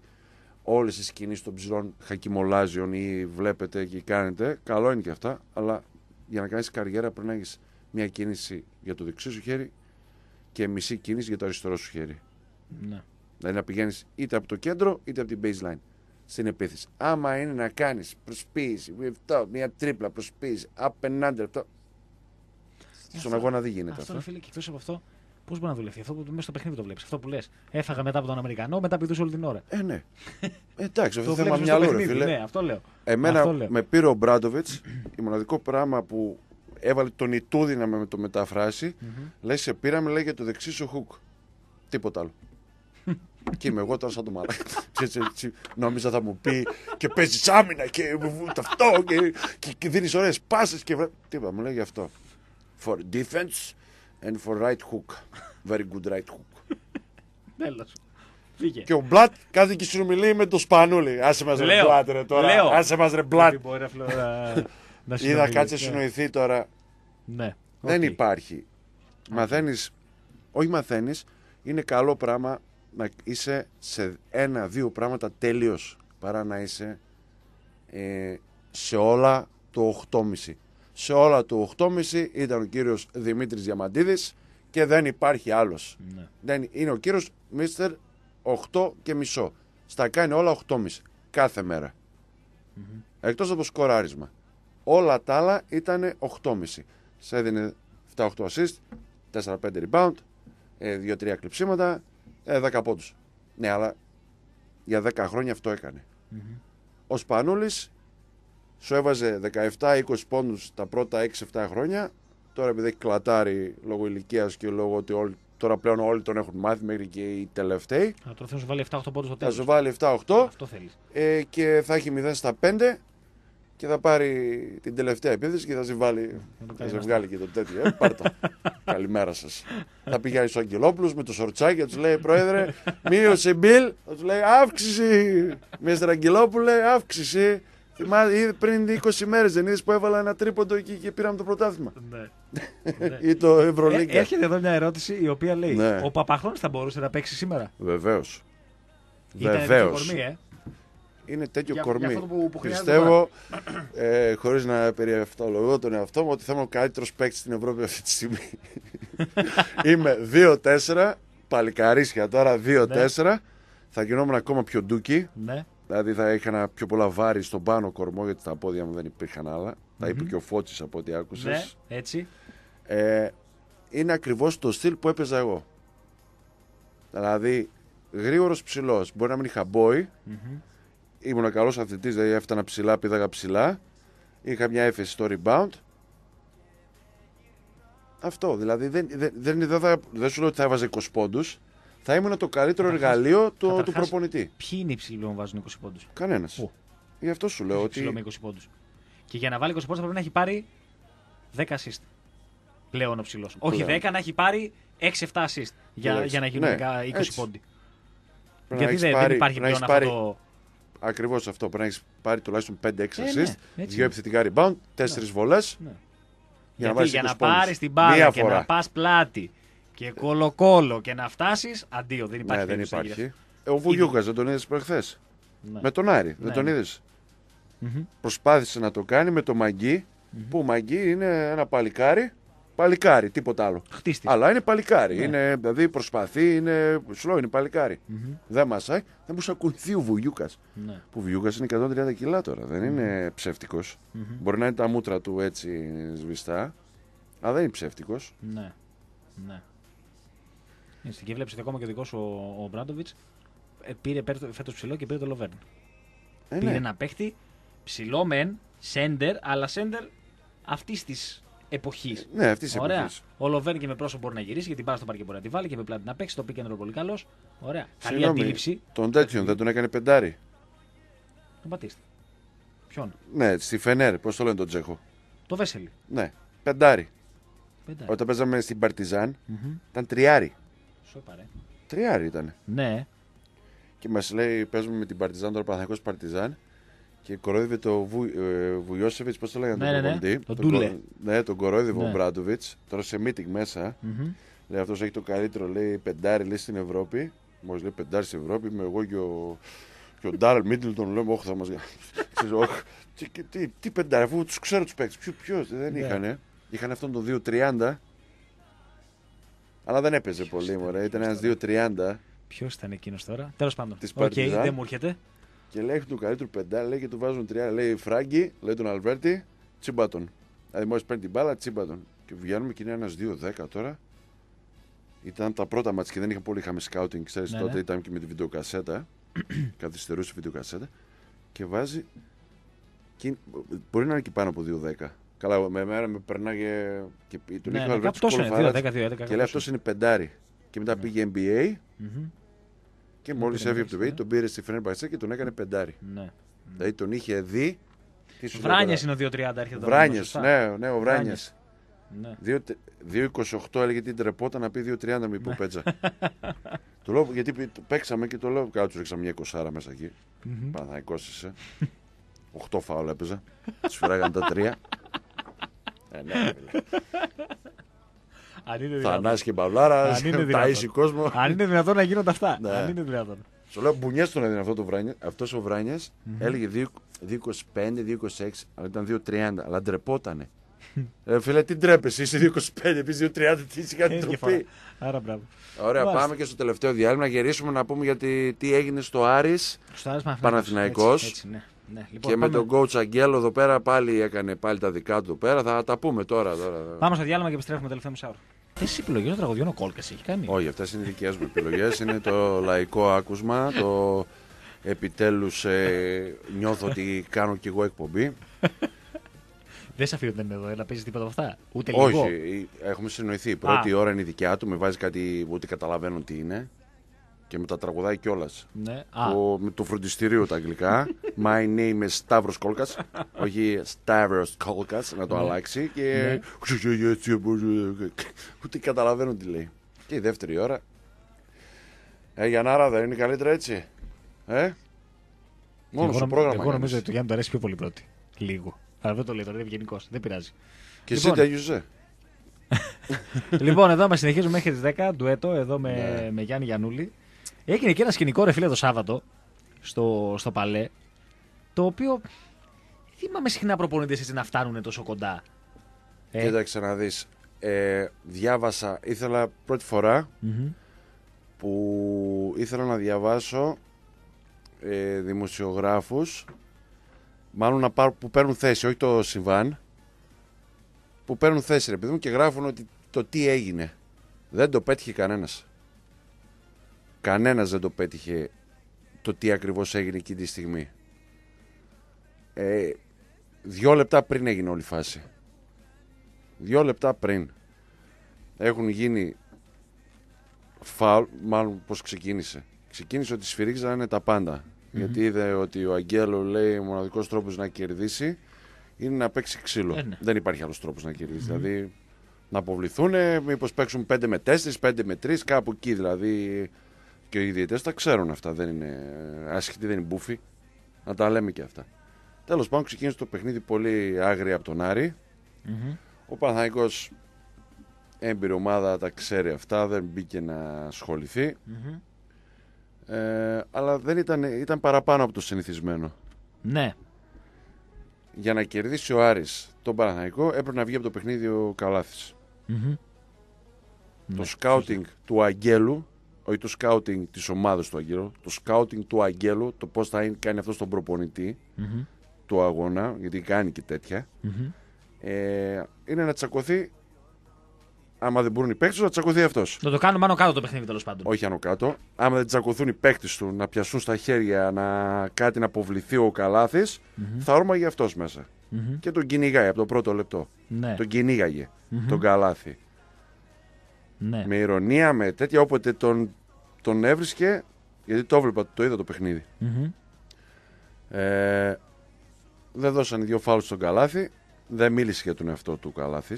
όλες τις κινήσεις των ψηλών χακιμολάζιων ή βλέπετε και κάνετε. Καλό είναι και αυτά, αλλά για να κάνεις καριέρα πρέπει να έχεις μια κίνηση για το δεξί σου χέρι και μισή κίνηση για το αριστερό σου χέρι. Ναι. Δηλαδή να πηγαίνεις είτε από το κέντρο είτε από την baseline στην επίθεση. Άμα είναι να κάνεις προσποίηση, μια τρίπλα προσποίηση, up and under, αυτό. Στον αγώνα δεν γίνεται αυτό. Αυτό φίλε, και εκτός από αυτό, Πώς μπορεί να δουλευτεί αυτό που μέσα στο παιχνίδι το βλέπεις. Αυτό που λες. Έφαγα μετά από τον Αμερικανό, μετά πηδούσε όλη την ώρα. Ε, ναι. Εντάξει, αυτό θέμα μια ρε φίλε. Ναι, αυτό λέω. Εμένα με πήρε ο Μπράντοβιτ, η μοναδικό πράγμα που έβαλε τον Ιτούδη να με το μεταφρασει λε, λέει σε πήραμε λέει, για το δεξί σου χουκ. Τίποτα άλλο. και είμαι εγώ τώρα σαν το μαλάκι. Νόμιζα θα μου πει και παίζεις άμυνα και αυτό και, δίνεις ωραίες πάσει και. Τίποτα, μου λέει γι' αυτό. For defense, and for right hook. Very good right hook. Τέλος. Φύγε. Και ο Μπλατ κάθε και συνομιλεί με το Σπανούλη. Άσε μας ρε Μπλατ ρε τώρα. Λέω. Άσε μας ρε Μπλατ. Είδα κάτσε συνοηθεί τώρα. Ναι. Δεν okay. υπάρχει. Okay. Μαθαίνεις. Όχι μαθαίνεις. Είναι καλό πράγμα να είσαι σε ένα-δύο πράγματα τέλειο παρά να είσαι ε, σε όλα το 8,5 σε όλα του 8,5 ήταν ο κύριος Δημήτρης Διαμαντίδης και δεν υπάρχει άλλος. Ναι. είναι ο κύριος Μίστερ 8 και μισό. Στα κάνει όλα 8,5 κάθε μέρα. Mm -hmm. Εκτός από σκοράρισμα. Όλα τα άλλα ήταν 8,5. Σε έδινε 7-8 assist, 4-5 rebound, 2-3 ε, κλειψίματα, 10 ε, πόντους. Ναι, αλλά για 10 χρόνια αυτό έκανε. Ο Σπανούλης σου έβαζε 17-20 πόντους τα πρώτα 6-7 χρόνια. Τώρα επειδή έχει κλατάρει λόγω ηλικίας και λόγω ότι τώρα πλέον όλοι τον έχουν μάθει μέχρι και οι τελευταίοι. Α, τώρα θα σου βάλει 7-8 πόντους στο τέλος. Θα σου βάλει 7-8. Αυτό θέλεις. Ε, και θα έχει 0 στα 5 και θα πάρει την τελευταία επίθεση και θα σε βάλει. Ε, θα σε βγάλει και το τέτοιο. Ε, πάρτα. Καλημέρα σας θα πηγαίνει στο Αγγελόπουλος με το σορτσάκι και τους λέει: Πρόεδρε, μείωσε μπιλ. Θα τους λέει: Αύξηση. Αγγελόπουλε, αύξηση πριν 20 μέρες δεν είδες που έβαλα ένα τρίποντο εκεί και πήραμε το πρωτάθλημα. Ναι. ναι. Ή το Ευρωλίγκα. Ε, έρχεται εδώ μια ερώτηση η το ευρωλιγκα ερχεται εδω λέει: ναι. Ο Παπαχρόνης θα μπορούσε να παίξει σήμερα. Βεβαίως. Βεβαίω. Ε. Είναι τέτοιο κορμί. Για που, Πιστεύω, ε, χωρίς να περιευθολογώ τον εαυτό μου, ότι θα είμαι ο καλύτερος παίκτης στην Ευρώπη αυτή τη στιγμή. Είμαι 2-4, παλικαρίσια τώρα 2-4. Ναι. Θα γινόμουν ακόμα πιο ντούκι. Ναι. Δηλαδή θα ένα πιο πολλά βάρη στον πάνω κορμό γιατί τα πόδια μου δεν υπήρχαν άλλα. Mm-hmm. Τα είπε και ο Φώτση από ό,τι άκουσες. Ναι, έτσι. Ε, είναι ακριβώς το στυλ που έπαιζα εγώ. Δηλαδή γρήγορος ψηλός. Μπορεί να μην είχα μπόι. Mm-hmm. Ήμουν καλός αθλητής, δηλαδή έφτανα ψηλά, πήδαγα ψηλά. Είχα μια έφεση στο rebound. Αυτό. Δηλαδή δεν, δεν, δεν, δεν, δεν σου λέω ότι θα έβαζε 20 πόντους θα ήμουν το καλύτερο εργαλείο του προπονητή. Ποιοι είναι οι ψηλοί που βάζουν 20 πόντους. Κανένας. Γι' αυτό σου λέω ότι. με 20 πόντους. Και για να βάλει 20 πόντους θα πρέπει να έχει πάρει 10 assist. Πλέον ο ψηλός. Όχι 10, να έχει πάρει 6-7 assist για, για να γίνουν 20 ναι, έτσι. πόντι. Γιατί δεν, υπάρχει πλέον αυτό. Ακριβώς αυτό. Πρέπει να έχεις πάρει τουλάχιστον 5-6 ε, ναι, assist, ναι, δύο επιθετικά rebound, 4 ναι. βολέ. Για Γιατί να, για να πάρεις την μπάλα και να πας πλάτη και κολοκόλο και να φτάσεις, αντίο. Δεν υπάρχει. Ναι, δεν υπάρχει. Ε, ο Βουγιούκα δεν τον είδες προχθές. Ναι. Με τον Άρη, ναι, δεν τον ναι. είδες. Προσπάθησε να το κάνει με το μαγκι Που μαγκί είναι ένα παλικάρι. Παλικάρι, τίποτα Χτίστη. Χτίστηκε. Αλλά είναι παλικάρι. Ναι. Είναι, δηλαδή προσπαθεί, είναι σλό, είναι παλικάρι. Mm-hmm. Δεν μασάει. Δεν μπορούσε να κουνθεί ο Βουγιούκα. Ναι. Που ο Βουγιούκα είναι 130 κιλά τώρα. Δεν είναι Μπορεί να είναι τα μούτρα του έτσι σβηστά. Αλλά δεν είναι ψεύτικος. Ναι. ναι. Στην βλέπεις ότι ακόμα και ο δικός σου ο, Μπράντοβιτ ε, πήρε φέτος ψηλό και πήρε το Λοβέρν. Ε, ναι. πήρε ένα παίχτη ψηλό μεν, σέντερ, αλλά σέντερ αυτής της εποχής. Ε, ναι, αυτής της εποχής. Ο Λοβέρν και με πρόσωπο μπορεί να γυρίσει γιατί πάρα στο παρκέ μπορεί να τη βάλει και με πλάτη να παίξει. Το πήγαινε ένα πολύ καλός. Ωραία. Καλή αντίληψη. Τον τέτοιον δεν τον έκανε πεντάρι. Τον πατήστε. Ποιον. Ναι, στη Φενέρ, πώς το λένε τον Τζέχο. Το Βέσελη. Ναι, πεντάρι. πεντάρι. Όταν παίζαμε στην Παρτιζάν mm-hmm. ήταν τριάρι. Σου Τριάρι ήταν. Ναι. Και μας λέει: Παίζουμε με την Παρτιζάν, τώρα Παναθανικό Παρτιζάν. Και κορόιδευε το Βου, ε, πώς το λέγανε, ναι, τον ναι, ναι. τον, Ντούλε. Ναι, τον κορόιδευε ναι. ο Μπράντοβιτ. Τώρα σε meeting μέσα. Mm-hmm. Λέει αυτός έχει το καλύτερο, λέει πεντάρι λέει, στην Ευρώπη. Μόλις λέει πεντάρι στην Ευρώπη, με εγώ και ο, και ο Ντάρελ Μίτλτον. Λέμε, Όχι, θα μας τι, τι, πεντάρι, αφού τους ξέρω τους παίξει. Ποιο, δεν είχαν. Ναι. Είχαν αυτόν τον 2.30 αλλά δεν έπαιζε πολύ, μωρέ. Ήταν ένα 2-30. Ποιος ήταν εκείνος τώρα. Τέλος πάντων. Της okay, δεν μου έρχεται. Και λέει του καλύτερου πεντά, λέει και του βάζουν τρία. Λέει Φράγκη, λέει τον Αλβέρτη, τσίμπα Δηλαδή μόλις παίρνει την μπάλα, τσίμπα Και βγαίνουμε και είναι ένας 2-10 τώρα. Ήταν τα πρώτα μάτια και δεν είχα πολύ. Είχαμε σκάουτινγκ, ξέρεις ναι, τότε, ναι. ήταν και με τη βιντεοκασέτα. Καθυστερούσε η βιντεοκασέτα. Και βάζει. Και μπορεί να είναι και πάνω από 2-10. Καλά, με μέρα με περνάγε και τον ναι, ναι είχα Και λέει αυτό είναι πεντάρι. Και μετά ναι. πήγε NBA και μόλι έφυγε από το NBA ναι. τον πήρε στη Φρένμπαξέ και τον έκανε πεντάρι. Δηλαδή τον είχε δει. Βράνιε είναι ο 2.30 30 έρχεται. Βράνιε, ναι, ναι, ο Βράνιες. 2-28 έλεγε την τρεπόταν να πει 2-30 μου το λέω, γιατί παίξαμε και το λέω κάτω τους μια 20 μέσα εκεί. Mm-hmm. 8 φάουλα έπαιζα. Τη φυράγανε τα 3. Ε, ναι, Αν είναι Θανάσης και Παυλάρας, κόσμος. Αν είναι δυνατόν να γίνονται αυτά. Ναι. Αν είναι δυνατόν. Σου λέω που τον έδινε αυτό το Αυτός ο Βράνιες έλεγε 2,25, 2,26, αλλά ήταν 2,30, αλλά ντρεπότανε. Ε, φίλε, τι ντρέπεσαι, είσαι 25, επίσης 2,30, τι είσαι κάτι Άρα, μπράβο. Ωραία, πάμε και στο τελευταίο διάλειμμα να γυρίσουμε να πούμε γιατί τι έγινε στο Άρης, Παναθηναϊκό. Ναι, λοιπόν, και με τον coach Αγγέλο εδώ πέρα πάλι έκανε πάλι τα δικά του πέρα. Θα τα πούμε τώρα. τώρα. Πάμε στο διάλειμμα και επιστρέφουμε τελευταίο ώρα. Τι επιλογέ των τραγουδιών ο Κόλκας έχει κάνει. Όχι, αυτές είναι οι δικές μου επιλογές. είναι το λαϊκό άκουσμα. Το επιτέλους ε, νιώθω ότι κάνω κι εγώ εκπομπή. Δεν σε αφήνω εδώ, ε, να παίζεις τίποτα από αυτά. Όχι, ε, έχουμε συνοηθεί. Η πρώτη ώρα είναι η δικιά του, με βάζει κάτι που ούτε καταλαβαίνω τι είναι και με τα τραγουδάει κιόλας. Ναι. Το, με το φροντιστήριο τα αγγλικά. My name is Stavros Kolkas. Όχι Stavros Kolkas, να το ναι. αλλάξει. Και. Ναι. Ούτε καταλαβαίνω τι λέει. Και η δεύτερη ώρα. Ε, Γιαννάρα, δεν είναι καλύτερα έτσι. Ε. Μόνος στο πρόγραμμα. Εγώ νομίζω ότι το Γιάννη το αρέσει πιο πολύ πρώτη. Λίγο. Αλλά δεν το λέει τώρα, είναι ευγενικός. Δεν πειράζει. Και λοιπόν, εσύ τελειούσε. λοιπόν, εδώ μα συνεχίζουμε μέχρι τις 10. Ντουέτο, εδώ με, ναι. με Γιάννη Γιανούλη. Έγινε και ένα σκηνικό ρε φίλε το Σάββατο στο, στο Παλέ. Το οποίο. Θυμάμαι συχνά προπονητές έτσι να φτάνουν τόσο κοντά. Ε. Κοίταξε να δεις. Ε, διάβασα, ήθελα πρώτη που ήθελα να διαβάσω ε, δημοσιογράφους μάλλον να που παίρνουν θέση, όχι το συμβάν που παίρνουν θέση ρε παιδί μου και γράφουν ότι το τι έγινε δεν το πέτυχε κανένας Κανένας δεν το πέτυχε το τι ακριβώς έγινε εκείνη τη στιγμή. Ε, δύο λεπτά πριν έγινε όλη η φάση. Δύο λεπτά πριν. Έχουν γίνει φαλ, μάλλον πώς ξεκίνησε. Ξεκίνησε ότι σφυρίξανε τα παντα Γιατί είδε ότι ο Αγγέλο λέει ο μοναδικός τρόπος να κερδίσει είναι να παίξει ξύλο. Ε, ναι. Δεν υπάρχει άλλος τρόπος να κερδισει Δηλαδή να αποβληθούν, μήπως παίξουν 5 με 4, 5 με 3, κάπου εκεί δηλαδή και οι διαιτές τα ξέρουν αυτά. Δεν είναι άσχητοι, δεν είναι μπουφοι. Να τα λέμε και αυτά. Τέλος πάντων, ξεκίνησε το παιχνίδι πολύ άγρια από τον αρη Ο Παναθανικό έμπειρη ομάδα τα ξέρει αυτά, δεν μπήκε να ασχοληθει ε, αλλά δεν ήταν, ήταν παραπάνω από το συνηθισμένο. Ναι. Για να κερδίσει ο Άρης τον Παναθηναϊκό έπρεπε να βγει από το παιχνίδι ο καλαθης Το ναι, σκάουτινγκ του Αγγέλου όχι το σκάουτινγκ της ομάδας του Αγγέλου, το σκάουτινγκ του Αγγέλου, το πώς θα κάνει αυτό τον προπονητη του αγώνα, γιατί κάνει και τετοια ε, είναι να τσακωθεί. Άμα δεν μπορούν οι παίκτες, να τσακωθεί αυτός. Να το κάνουμε άνω κάτω το παιχνίδι τέλος πάντων. Όχι άνω κάτω. Άμα δεν τσακωθούν οι παίκτες του να πιαστούν στα χέρια, να κάτι να αποβληθεί ο καλαθη mm-hmm. θα όρμαγε αυτός Και τον κυνηγάει από το πρώτο λεπτό. Ναι. Τον κυνηγαγε τον καλάθι. Ναι. Με ηρωνία, με τέτοια, όποτε τον τον έβρισκε γιατί το έβλεπα, το είδα το παιχνιδι Ε, δεν δώσαν δύο φάουλ στον Καλάθι. Δεν μίλησε για τον εαυτό του Καλάθης.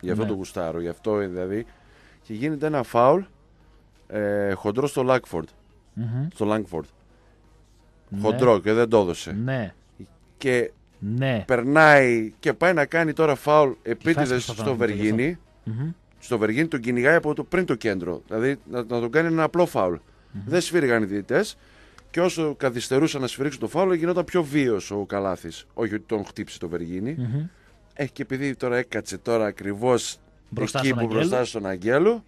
Γι' αυτό ναι. το γουστάρω. Γι' αυτό δηλαδή. Και γίνεται ένα φάουλ ε, χοντρό στο Λάγκφορντ. Στο Λάγκφορντ. Ναι. Χοντρό και δεν το έδωσε. Ναι. Και ναι. περνάει και πάει να κάνει τώρα φάουλ επίτηδε στο βεργινη στο Βεργίνη τον κυνηγάει από το πριν το κέντρο. Δηλαδή να, να τον κάνει ένα απλό Δεν σφύριγαν οι διαιτητές και όσο καθυστερούσαν να σφυρίξουν το φάουλ, γινόταν πιο βίαιος ο Καλάθης. Όχι ότι τον χτύπησε το βεργινη Έχει και επειδή τώρα έκατσε τώρα ακριβώς εκεί που μπροστά στον Αγγέλο,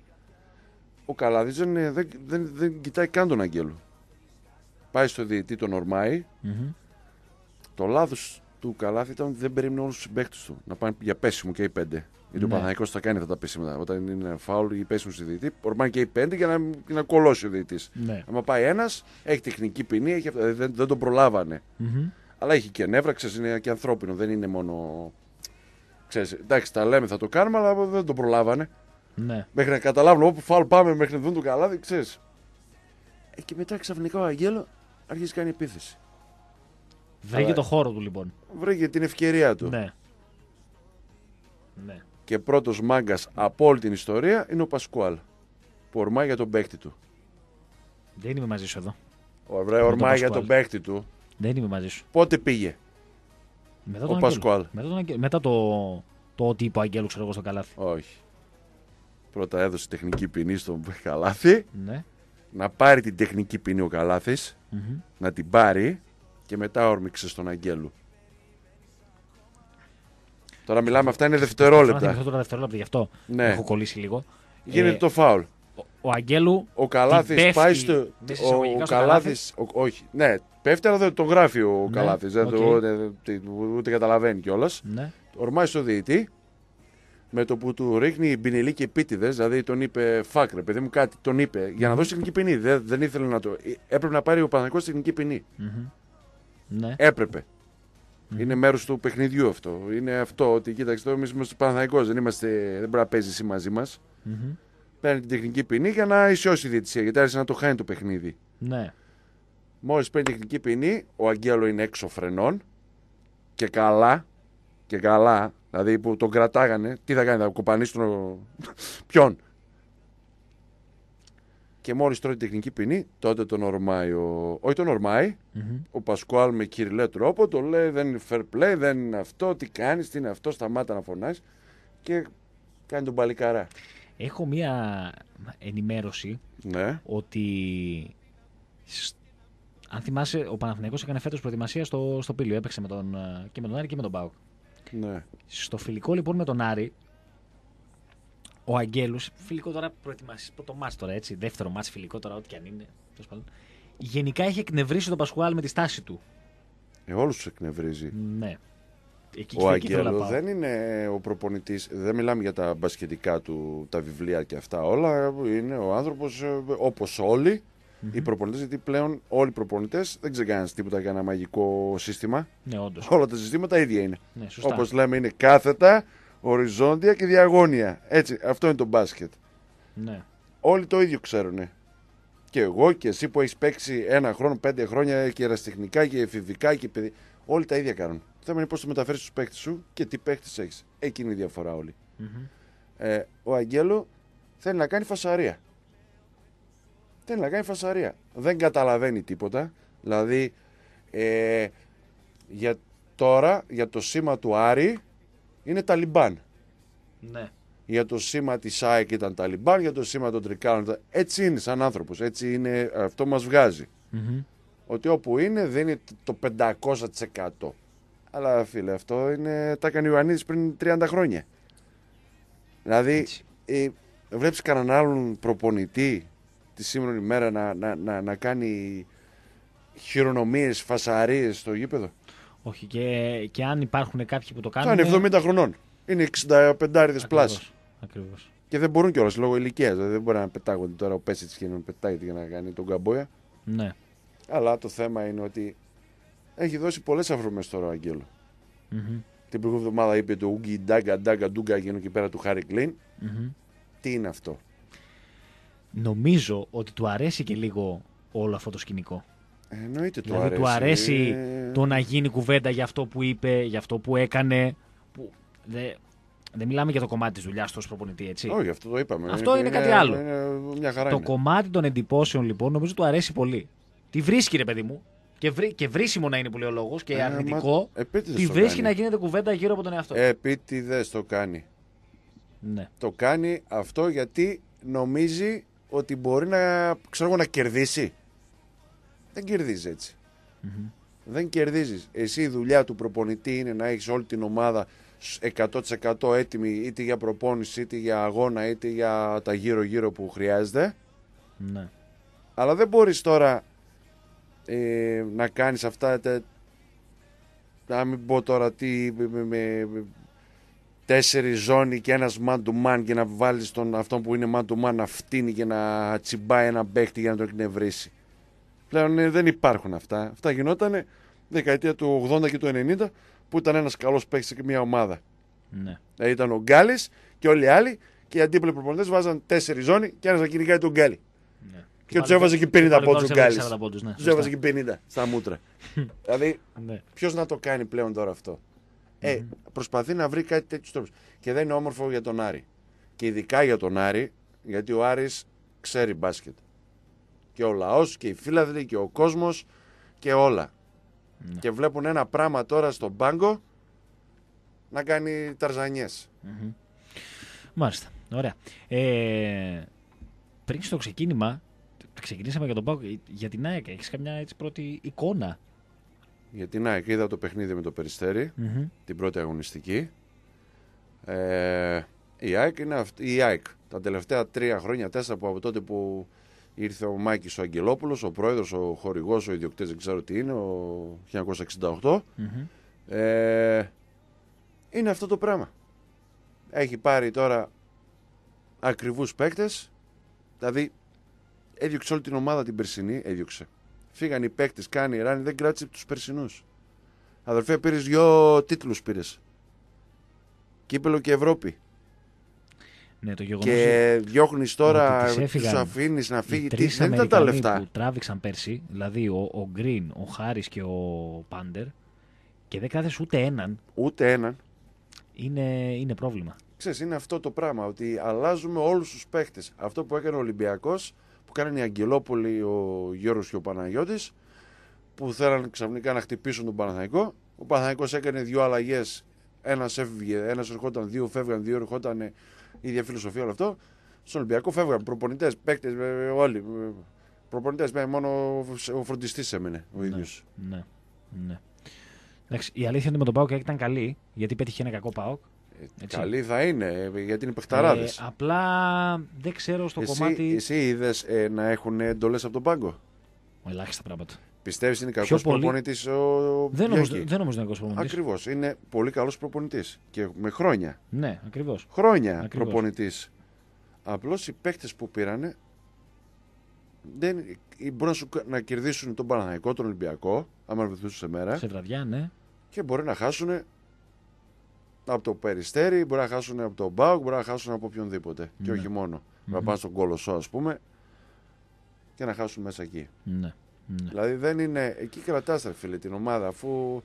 ο Καλάθης ε, δεν, δεν, δεν, κοιτάει καν τον Αγγέλο. Πάει στο διαιτή τον ορμαει Το λάθος του Καλάθι ήταν ότι δεν περίμενε όλους τους συμπαίκτες του να πάνε για πέσιμο και οι πέντε. Γιατί ναι. ο Παναγικό θα κάνει αυτά τα πέσιμα. Όταν είναι φάουλ ή πέσιμο στη να πάνε και οι πέντε για να, να κολώσει ο διαιτή. Ναι. Άμα πάει ένας, έχει τεχνική ποινή, έχει, δεν, τον προλαβανε Αλλά έχει και νεύρα, ξέρεις, είναι και ανθρώπινο, δεν είναι μόνο. Ξέρεις, εντάξει, τα λέμε, θα το κάνουμε, αλλά δεν τον προλάβανε. Ναι. Μέχρι να καταλάβουν όπου φάουλ πάμε, μέχρι να δουν το καλάδι, ξέρεις. Ε, και μετά ξαφνικά ο Αγγέλο αρχίζει κάνει επίθεση. Βρήκε το χώρο του λοιπόν. Βρήκε την ευκαιρία του. Ναι. ναι. Και πρώτος μάγκας από όλη την ιστορία είναι ο Πασκουάλ. Που ορμάει για τον παίκτη του. Δεν είμαι μαζί σου εδώ. Ο ορμάει για τον παίκτη του. Δεν είμαι μαζί σου. Πότε πήγε. Μετά τον ο Πασκουάλ. Μετά, Μετά το... το ότι είπε ο Αγγέλου, ξέρω εγώ στο καλάθι. Όχι. Πρώτα έδωσε τεχνική ποινή στον καλάθι. Ναι. Να πάρει την τεχνική ποινή ο καλαθι Να την πάρει και μετά όρμηξε στον Αγγέλου. Τώρα μιλάμε, αυτά είναι δευτερόλεπτα. Είναι δευτερόλεπτα γι' αυτό. Ναι. Έχω κολλήσει λίγο. Γίνεται ε, το φάουλ. Ο, ο Αγγέλου. Ο Καλάθη πάει στο. Ο, ο Καλάθη. Όχι. Ναι, πέφτει, αλλά δεν τον γράφει ο ναι, Καλάθης. Δεν okay. ούτε, ούτε καταλαβαίνει κιόλας. Ναι. Ορμάει στο διαιτή. Με το που του ρίχνει η πινελή και επίτηδες, δηλαδή τον είπε φάκρε, παιδί μου κάτι, τον είπε για να δώσει τεχνική ποινή. Δεν, δεν ήθελε να το. Έπρεπε να πάρει ο Παναγιώτης τεχνικη τεχνική ποινή. Mm-hmm. Ναι. Έπρεπε. Είναι μέρος του παιχνιδιού αυτό. Είναι αυτό ότι κοίταξε εμείς είμαστε Παναθανικό, δεν, είμαστε, δεν πρέπει να παίζεις μαζί μας. Mm Παίρνει την τεχνική ποινή για να ισιώσει η διαιτησία, γιατί άρχισε να το χάνει το παιχνίδι. Ναι. Μόλις παίρνει τεχνική ποινή, ο Αγγέλο είναι έξω φρενών και καλά. Και καλά, δηλαδή που τον κρατάγανε, τι θα κάνει, θα κουπανίσει τον. Ποιον και μόλις τρώει την τεχνική ποινή, τότε τον ορμάει. Ο... Όχι τον ορμαει mm-hmm. ο οχι τον ορμαει ο πασκουαλ με κυριλέ τρόπο, το λέει δεν είναι fair play, δεν είναι αυτό, τι κάνεις, τι είναι αυτό, σταμάτα να φωνάς και κάνει τον παλικαρά. Έχω μία ενημέρωση ναι. ότι αν θυμάσαι, ο Παναθηναϊκός έκανε φέτος προετοιμασία στο, στο Πύλιο. Έπαιξε με τον, ε, και με τον Άρη και με τον Πάοκ. Ναι. Στο φιλικό λοιπόν με τον Άρη, ο Αγγέλους, φιλικό τώρα προετοιμάσεις. το μάτς τώρα, έτσι. Δεύτερο μάτς φιλικό τώρα, ό,τι και αν είναι. Γενικά έχει εκνευρίσει τον Πασχουάλ με τη στάση του. Ε, Όλους τους εκνευρίζει. Ναι. Εκεί, ο Αγγέλο δεν είναι ο προπονητής. Δεν μιλάμε για τα μπασχετικά του, τα βιβλία και αυτά όλα. Είναι ο άνθρωπος ε, όπως όλοι mm-hmm. οι προπονητές. Γιατί πλέον όλοι οι προπονητές δεν ξεκάνε τίποτα για ένα μαγικό σύστημα. Ναι, όντως. Όλα τα συστήματα ίδια είναι. Ναι, όπως λέμε, είναι κάθετα. Οριζόντια και διαγώνια. Έτσι, αυτό είναι το μπάσκετ. Ναι. Όλοι το ίδιο ξέρουν. Και εγώ και εσύ που έχεις παίξει ένα χρόνο, πέντε χρόνια και εραστεχνικά και εφηβικά και παιδί. Όλοι τα ίδια κάνουν. Το θέμα είναι πώς το μεταφέρεις στους παίκτες σου και τι παίκτες έχεις. Εκείνη η διαφορά Ε, ο Αγγέλο θέλει να κάνει φασαρία. Θέλει να κάνει φασαρία. Δεν καταλαβαίνει τίποτα. Δηλαδή, ε, για τώρα, για το σήμα του Άρη, είναι Ταλιμπάν. Ναι. Για το σήμα της ΣΑΕΚ ήταν Ταλιμπάν, για το σήμα των Τρικάλων Έτσι είναι σαν άνθρωπος. Έτσι είναι, αυτό μας βγαζει Ότι όπου είναι δίνει το 500%. Αλλά φίλε, αυτό είναι, τα έκανε ο Ιωαννίδης πριν 30 χρόνια. Δηλαδή, ε, βλέπεις κανέναν άλλον προπονητή τη σήμερα ημέρα να, να, να, να κάνει χειρονομίες, φασαρίες στο γήπεδο. Όχι, και, και αν υπάρχουν κάποιοι που το κάνουν. Κάνει 70 χρονών. Είναι 65 πλάσει. Ακριβώ. Και δεν μπορούν κιόλας λόγω ηλικίας. Δηλαδή, δεν μπορεί να πετάγονται τώρα ο Πέσιτ και να πετάγεται για να κάνει τον Καμπόια. Ναι. Αλλά το θέμα είναι ότι έχει δώσει πολλές αφρομές τώρα ο αγγελο mm-hmm. Την προηγούμενη εβδομάδα είπε το ουγγι, Ντάγκα Ντάγκα Ντούγκα γίνω και πέρα του χαρι κλιν Κλίν. Mm-hmm. Τι είναι αυτό. Νομίζω ότι του αρέσει και λίγο όλο αυτό το σκηνικό. Ε, εννοείται το δηλαδή, αρέσει. Του αρέσει το να γίνει κουβέντα για αυτό που είπε, για αυτό που έκανε. Που δε... Δεν μιλάμε για το κομμάτι της δουλειάς του προπονητή, έτσι. Όχι, αυτό το είπαμε. Αυτό είναι, κάτι άλλο. Είναι μια χαρά το κομμάτι των εντυπώσεων, λοιπόν, νομίζω του αρέσει πολύ. Τη βρίσκει, ρε παιδί μου. Και, βρί, και βρίσιμο να είναι που λέει ο λόγος και ε, αρνητικό. Μα... Τη βρίσκει να γίνεται κουβέντα γύρω από τον εαυτό του. Επίτηδες το κάνει. Ναι. Το κάνει αυτό γιατί νομίζει ότι μπορεί να, ξέρω, να κερδίσει δεν κερδίζεις έτσι. Δεν κερδίζεις. Εσύ η δουλειά του προπονητή είναι να έχεις όλη την ομάδα 100% έτοιμη είτε για προπόνηση, είτε για αγώνα, είτε για τα γύρω-γύρω που χρειάζεται. Ναι. Αλλά δεν μπορείς τώρα ε, να κάνεις αυτά να μην πω τώρα τι με, με, με τέσσερι ζώνη και ένας man to man και να βάλεις τον, αυτόν που είναι man to man να φτύνει και να τσιμπάει ένα παίχτη για να τον εκνευρίσει. Πλέον ε, δεν υπάρχουν αυτά. Αυτά γινόταν δεκαετία του 80 και του 90 που ήταν ένας καλός παίκτης και μια ομάδα. Ναι. Ε, ήταν ο Γκάλης και όλοι οι άλλοι και οι αντίπαλοι προπονητές βάζαν τέσσερι ζώνη και ένας να κυνηγάει τον Γκάλη. Ναι. Και τους έβαζε και 50 πόντου του Γκάλη. Τους έβαζε και 50 ναι. στα μούτρα. δηλαδή, ναι. ποιος να το κάνει πλέον τώρα αυτό. Ε, προσπαθεί να βρει κάτι τέτοιους τρόπους. Και δεν είναι όμορφο για τον Άρη. Και ειδικά για τον Άρη, γιατί ο Άρης ξέρει μπάσκετ και ο λαός και οι φίλαδλοι και ο κόσμος και όλα. Ναι. Και βλέπουν ένα πράγμα τώρα στον πάγκο να κάνει ταρζανιές. Mm-hmm. Μάλιστα. Ωραία. Ε, πριν στο ξεκίνημα, ξεκινήσαμε για τον πάγκο Για την ΑΕΚ, έχεις καμιά έτσι, πρώτη εικόνα. Για την ΑΕΚ, είδα το παιχνίδι με το περιστερι την πρώτη αγωνιστική. Ε, η ΑΕΚ είναι αυτή, Τα τελευταία τρία χρόνια, τέσσερα από τότε που Ήρθε ο Μάκης ο Αγγελόπουλος, ο πρόεδρος, ο χορηγός, ο ιδιοκτήτης, δεν ξέρω τι είναι, ο 1968. Ε, είναι αυτό το πράγμα. Έχει πάρει τώρα ακριβούς παίκτες, δηλαδή έδιωξε όλη την ομάδα την περσινή, έδιωξε. Φύγαν οι παίκτες, κάνει η δεν κράτησε τους περσινούς. Αδερφέ, πήρες δύο τίτλους πήρες. Κύπελο και Ευρώπη. Ναι, το γεγονός και διώχνει τώρα, του αφήνεις να φύγει. Τι, δεν ήταν τα λεφτά. που τράβηξαν πέρσι, δηλαδή ο, ο Γκριν, ο Χάρη και ο Πάντερ, και δεν κάθεσαι ούτε έναν. Ούτε έναν. Είναι, είναι πρόβλημα. Ξέρεις, είναι αυτό το πράγμα, ότι αλλάζουμε όλους τους παίχτες. Αυτό που έκανε ο Ολυμπιακός, που κάνει η Αγγελόπολη, ο Γιώργος και ο Παναγιώτης, που θέλαν ξαφνικά να χτυπήσουν τον Παναθαϊκό. Ο Παναθαϊκός έκανε δύο αλλαγές. Ένας έφυγε, ένας ερχόταν, δύο φεύγαν, δύο ερχόταν η ίδια φιλοσοφία όλο αυτό. στον Ολυμπιακό φεύγαμε. Προπονητές, παίκτες, ε, ε, όλοι. Ε, Προπονητές, μόνο ο φροντιστής έμενε ο ναι, ίδιος. Ναι, ναι. Εντάξει, η αλήθεια είναι ότι με τον Πάοκ ήταν καλή, γιατί πέτυχε ένα κακό Πάοκ. Καλή θα είναι, γιατί είναι παιχταράδες. απλά δεν ξέρω στο κομμάτι. Εσύ είδες ε, να έχουν εντολές από τον πάγκο. Ελάχιστα πράγματα. Πιστεύεις είναι κακό προπονητής ο Δεν νομίζω δεν είναι κακό προπονητής. Ακριβώς. Είναι πολύ καλός προπονητής. Και με χρόνια. Ναι, ακριβώς. Χρόνια προπονητής. Απλώς οι παίχτε που πήρανε δεν, μπορούν να, κερδίσουν τον Παναγικό, τον Ολυμπιακό, άμα βρεθούσαν σε μέρα. Σε βραδιά, ναι. Και μπορεί να χάσουν από το Περιστέρι, μπορεί να χάσουν από τον Μπάουκ, μπορεί να χάσουν από οποιονδήποτε. Ναι. Και όχι μόνο. Mm-hmm. Να πάνε στον Κολοσσό, ας πούμε, και να χάσουν μέσα εκεί. Ναι. Ναι. Δηλαδή δεν είναι. Εκεί κρατάς, φίλε, την ομάδα. Αφού.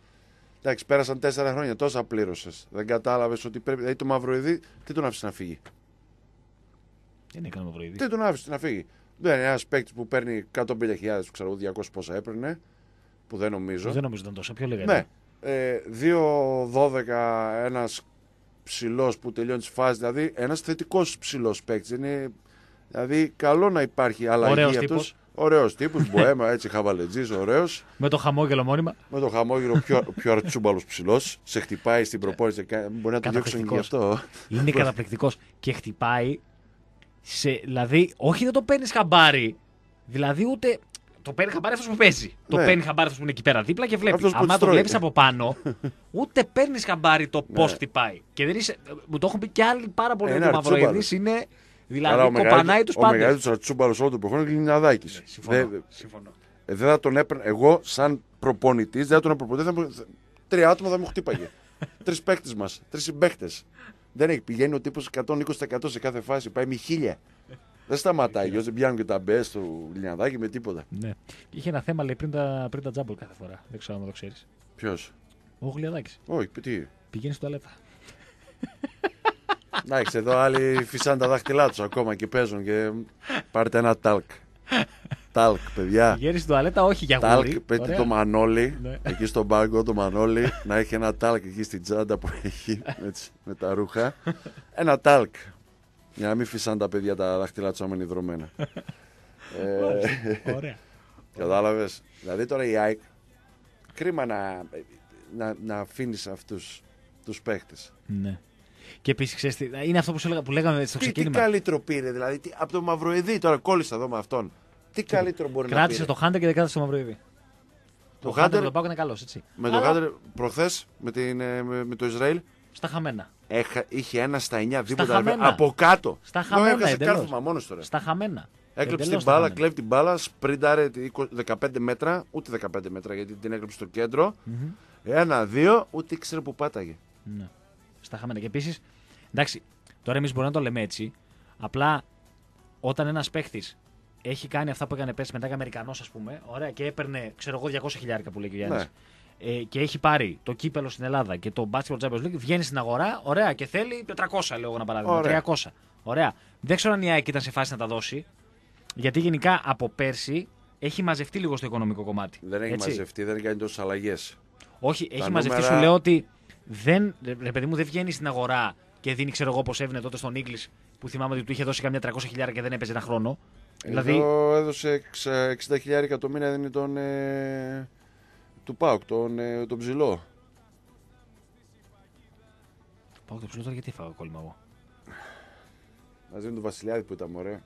Εντάξει, πέρασαν τέσσερα χρόνια, τόσα πλήρωσες. Δεν κατάλαβες ότι πρέπει. Δηλαδή το Μαυροειδή, τι τον άφησε να φύγει. Δεν έκανε Μαυροειδή. Τι τον άφησε να φύγει. Δεν είναι ένας παίκτης που παίρνει 150.000, ξέρω 200 πόσα έπαιρνε. Που δεν νομίζω. δεν νομίζω ήταν τόσο. Πιο λέγανε. Ναι. Ε, 2-12 ένας ψηλός που τελειώνει τη φάση. Δηλαδή ένας θετικός ψηλός παίκτης. Είναι... Δηλαδή καλό να υπάρχει αλλαγή αυτό. Ωραίος τύπος, μποέμα, έτσι χαβαλετζής, ωραίος. Με το χαμόγελο μόνιμα. Με το χαμόγελο πιο, πιο αρτσούμπαλος ψηλός. Σε χτυπάει στην προπόνηση. Μπορεί να το διώξουν και αυτό. Είναι καταπληκτικός και χτυπάει. Σε, δηλαδή, όχι δεν το παίρνεις χαμπάρι. Δηλαδή, ούτε. Το παίρνει χαμπάρι αυτός που παίζει. Το ναι. παίρνει χαμπάρι αυτός που είναι εκεί πέρα δίπλα και βλέπει. Αν το βλέπεις από πάνω, ούτε παίρνεις χαμπάρι το πώ ναι. χτυπάει. Και δεν είσαι. Ε, μου το έχουν πει και άλλοι πάρα πολλοί. Ε, είναι. Δηλαδή κοπανάει τους Ο μεγαλύτερο ατσούμπαρο όλων των εποχών είναι ο Ναι, συμφωνώ. Δεν, τον Εγώ, σαν προπονητής, δεν θα τον έπαιρνα Θα... Τρία άτομα θα μου χτύπαγε. τρεις παίκτες μας, τρεις συμπαίκτες. Δεν έχει, πηγαίνει ο τύπος 120% σε κάθε φάση. Πάει με χίλια. Δεν σταματάει. δεν πιάνουν και τα μπες του Λιναδάκη με τίποτα. Ναι. Είχε ένα θέμα λέει πριν τα, πριν τζάμπολ κάθε φορά. Δεν ξέρω αν το ξέρεις. Ποιος. Ο Γουλιαδάκη. Όχι, τι. Πηγαίνει στο λεπτά. Εντάξει, εδώ άλλοι φυσάνε τα δάχτυλά τους ακόμα και παίζουν και πάρετε ένα τάλκ. Τάλκ, παιδιά. Γέρι τουαλέτα, όχι για γουρί. Τάλκ, πέτει το μανόλι ναι. εκεί στον πάγκο, το Μανώλη, να έχει ένα τάλκ εκεί στην τσάντα που έχει έτσι, με τα ρούχα. Ένα τάλκ. Για να μην φυσάνε τα παιδιά τα δάχτυλά τους άμα είναι δρομένα. Ε, Ωραία. Κατάλαβες. Δηλαδή τώρα η ΑΕΚ κρίμα να, αφήνεις αυτούς τους παίχτες. Ναι. Και επίσης, ξέρεις, είναι αυτό που, έλεγα, που λέγαμε στο ξεκίνημα. Τι, καλύτερο πήρε, δηλαδή. Τι, από το Μαυροειδή, τώρα κόλλησα εδώ με αυτόν. Τι καλύτερο μπορεί να κάνει. Κράτησε το Χάντερ και δεν κράτησε το Μαυροειδή. Το Χάντερ το είναι καλός, έτσι. Με Αλλά... το Χάντερ προχθές με, ε, με, με το Ισραήλ. Στα χαμένα. Έχα, είχε ένα στα εννιά δίποτα από κάτω. Στα χαμένα. Νο, κάρφωμα μόνος τώρα. Στα χαμένα. Έκλεψε την μπάλα, κλέβει την μπάλα, σπριντάρε 15 μέτρα, ούτε 15 μέτρα γιατί την έκλεψε στο κέντρο. Mm-hmm. Ένα-δύο, ούτε ήξερε που πάταγε. Ναι στα χαμένα. Και επίσης, εντάξει, τώρα εμείς μπορούμε να το λέμε έτσι. Απλά όταν ένας παίχτης έχει κάνει αυτά που έκανε πέρσι μετά και Αμερικανός, ας πούμε, ωραία, και έπαιρνε, ξέρω εγώ, 200 χιλιάρικα που λέει ο ναι. Ε, και έχει πάρει το κύπελο στην Ελλάδα και το Basketball Champions League, βγαίνει στην αγορά, ωραία, και θέλει 400, λέω εγώ να παράδειγμα. 300. Ωραία. Δεν ξέρω αν η ΑΕΚ ήταν σε φάση να τα δώσει. Γιατί γενικά από πέρσι έχει μαζευτεί λίγο στο οικονομικό κομμάτι. Δεν έχει έτσι. μαζευτεί, δεν έχει κάνει τόσες αλλαγές. Όχι, έχει μαζευτεί, σου λέω ότι δεν, ρε παιδί μου, δεν βγαίνει στην αγορά και δίνει, ξέρω εγώ, όπω έβγαινε τότε στον Ίγκλι που θυμάμαι ότι του είχε δώσει καμιά 300.000 και δεν έπαιζε ένα χρόνο. Δηλαδή- Εδώ δηλαδή... έδωσε 60.000 το μήνα, δίνει τον. Ε, του Πάουκ, τον, ε, τον ψηλό. Του Πάουκ, τον ψηλό τώρα γιατί φάω κόλλημα εγώ. Μαζί δίνει τον Βασιλιάδη που ήταν, ωραία.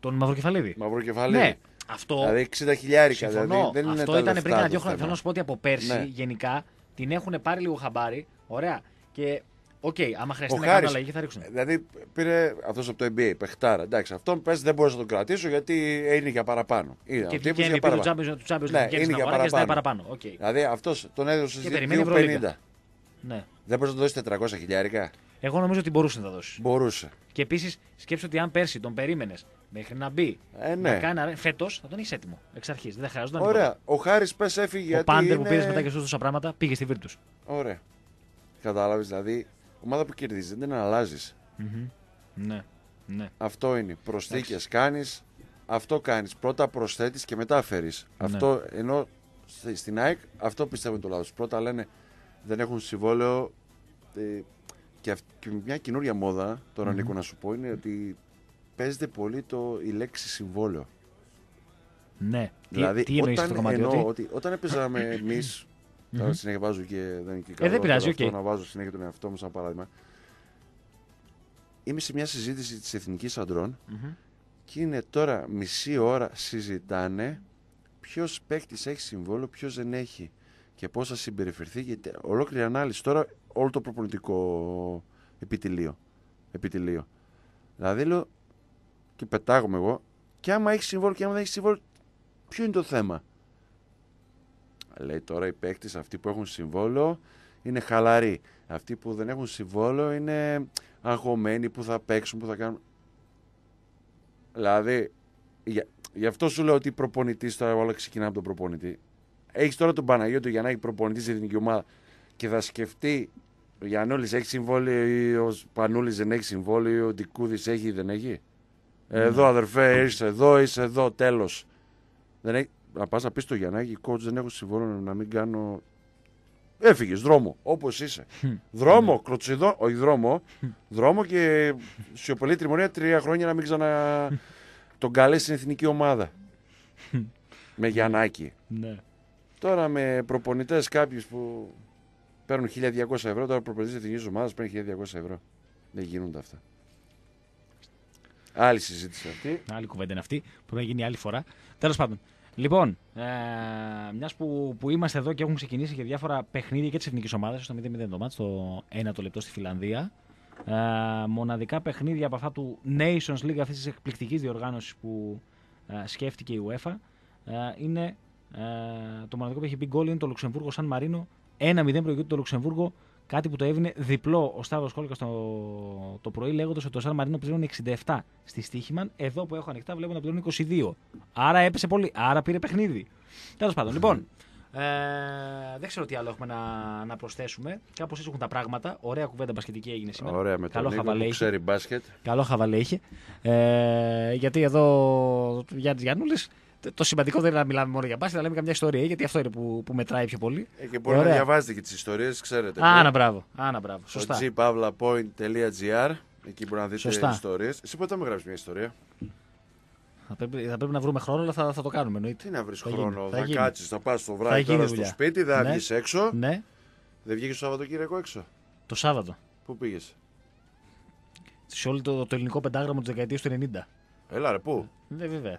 Τον Μαυροκεφαλίδη. Μαυροκεφαλίδη. Ναι. Αυτό. Δηλαδή 60 χιλιάρικα. Δηλαδή, δεν είναι αυτό ήταν πριν ένα δύο χρόνια. Θέλω να σου πω ότι από πέρσι ναι. γενικά την έχουν πάρει λίγο χαμπάρι. Ωραία. Και Οκ, okay, άμα χρειαστεί να κάνουν αλλαγή θα ρίξουν. Δηλαδή πήρε αυτός από το NBA, παιχτάρα. Εντάξει, αυτόν πες δεν μπορούσε να τον κρατήσω γιατί είναι για παραπάνω. Είναι και βγήκε του Champions του ναι, είναι για παραπάνω. παραπάνω. Okay. Δηλαδή αυτός τον έδωσε σε 2,50. Ναι. Δεν μπορούσε να το δώσει 400 χιλιάρικα. Εγώ νομίζω ότι μπορούσε να τα δώσει. Μπορούσε. Και επίσης σκέψω ότι αν πέρσι τον περίμενες Μέχρι να μπει. Ε, ναι. να Φέτος θα τον έχεις έτοιμο. Εξ αρχής. Δεν χρειάζεται Ωραία. Τίποτα. Ο Χάρης πες έφυγε. Ο Πάντερ είναι... που πήρε μετά και σου τόσα πράγματα πήγε στη Βίρτου. Ωραία. Κατάλαβες δηλαδή. Ομάδα που κερδίζεις δεν αλλάζει. Mm-hmm. Ναι. ναι. Αυτό είναι. Προσθήκες κάνεις. Αυτό κάνεις. Πρώτα προσθέτεις και μετά φέρεις. Ναι. Αυτό ενώ στην ΑΕΚ αυτό πιστεύω το λάθος. Πρώτα λένε δεν έχουν συμβόλαιο. Ε, και, και μια καινούρια μόδα, τώρα mm-hmm. Νίκο να σου πω, είναι ότι παίζεται πολύ το, η λέξη συμβόλαιο. Ναι. Δηλαδή, τι, τι όταν, το εννοώ ότι όταν έπαιζαμε εμείς. Τώρα συνέχεια βάζω και δεν είναι και ε, καλό. Ε, δεν πειράζει, okay. Να βάζω συνέχεια τον εαυτό μου σαν παράδειγμα. Είμαι σε μια συζήτηση της Εθνικής Αντρών mm-hmm. και είναι τώρα μισή ώρα συζητάνε ποιος παίκτης έχει συμβόλαιο, ποιος δεν έχει και πώς θα συμπεριφερθεί. Γιατί ολόκληρη ανάλυση τώρα όλο το προπονητικό επιτελείο. επιτελείο. Δηλαδή λέω, και πετάγομαι εγώ. Και άμα έχεις συμβόλαιο και άμα δεν έχεις συμβόλαιο, ποιο είναι το θέμα. Λέει τώρα οι παίκτες αυτοί που έχουν συμβόλαιο είναι χαλαροί. Αυτοί που δεν έχουν συμβόλαιο είναι αγωμένοι που θα παίξουν, που θα κάνουν. Δηλαδή, για, γι' αυτό σου λέω ότι προπονητής τώρα όλα ξεκινά από τον προπονητή. Έχεις τώρα τον Παναγιώτο για να έχει προπονητής στην εθνική ομάδα και θα σκεφτεί ο Γιαννούλης έχει συμβόλαιο ή ο Πανούλη δεν έχει συμβόλαιο, ο Ντικούδης έχει ή δεν έχει. Εδώ αδερφέ, είσαι εδώ, είσαι εδώ, τέλος. Έχει... Να πας να πεις στο Γιαννάκη, coach, δεν έχω συμβόλαιο να μην κάνω. Έφυγες δρόμο, όπως είσαι. δρόμο, ναι. κροτσιδό, όχι δρόμο. δρόμο και σιωπηλή τριμονία τρία χρόνια να μην ξανα. τον καλέσει στην εθνική ομάδα. με Γιαννάκη. Ναι. Τώρα με προπονητές κάποιους που παίρνουν 1200 ευρώ, τώρα προπονητή εθνικής ομάδας παίρνει 1200 ευρώ. Δεν γίνονται αυτά. Άλλη συζήτηση αυτή. Άλλη κουβέντα είναι αυτή που να γίνει άλλη φορά. Τέλος πάντων. Λοιπόν, ε, μιας που, που είμαστε εδώ και έχουν ξεκινήσει και διάφορα παιχνίδια και της εθνικής ομάδας, στο 0-0 το μάτς, το 1 το λεπτό στη Φιλανδία. Ε, μοναδικά παιχνίδια από αυτά του Nations League, αυτής της εκπληκτικής διοργάνωσης που ε, σκέφτηκε η UEFA, ε, είναι ε, το μοναδικό που έχει μπει γκολ είναι το Λουξεμβούργο Σαν Μαρίνο. 1-0 προηγείται το Λουξεμβούργο Κάτι που το έβγαινε διπλό ο Σταύρος Κόλικας το, το πρωί, λέγοντας ότι το Σαν Μαρίνο πληρώνει 67 στη Στίχημαν. Εδώ που έχω ανοιχτά βλέπω να πληρώνει 22. Άρα έπεσε πολύ. Άρα πήρε παιχνίδι. Τέλος πάντων, λοιπόν. Ε, δεν ξέρω τι άλλο έχουμε να, να προσθέσουμε. Κάπως έτσι έχουν τα πράγματα. Ωραία κουβέντα μπασκετική έγινε σήμερα. Ωραία, με το Καλό ξέρει μπάσκετ. Καλό χαβαλέ ε, γιατί εδώ Γιάννη Γιάννουλη το σημαντικό δεν είναι να μιλάμε μόνο για μπάσκετ, αλλά λέμε καμιά ιστορία, γιατί αυτό είναι που, που μετράει πιο πολύ. Ε, και μπορεί ε, Ωραία. να διαβάζετε και τις ιστορίες, ξέρετε. Άνα μπράβο. Άνα, μπράβο. Σωστά. gpavlapoint.gr, εκεί μπορεί να δείτε ιστορίες. Εσύ πότε θα μου γράψεις μια ιστορία. Θα πρέπει, θα πρέπει να βρούμε χρόνο, αλλά θα, θα το κάνουμε εννοείται. Τι να βρεις χρόνο, θα, θα, κάτσει, θα πα το βράδυ θα στο σπίτι, θα ναι. βγεις έξω. Ναι. Δεν βγήκες το Σαββατοκύριακο έξω. Το Σάββατο. Πού πήγες. Σε όλο το, το ελληνικό πεντάγραμμα της δεκαετίας του 90. Έλα ρε, πού. Ναι, βέβαια.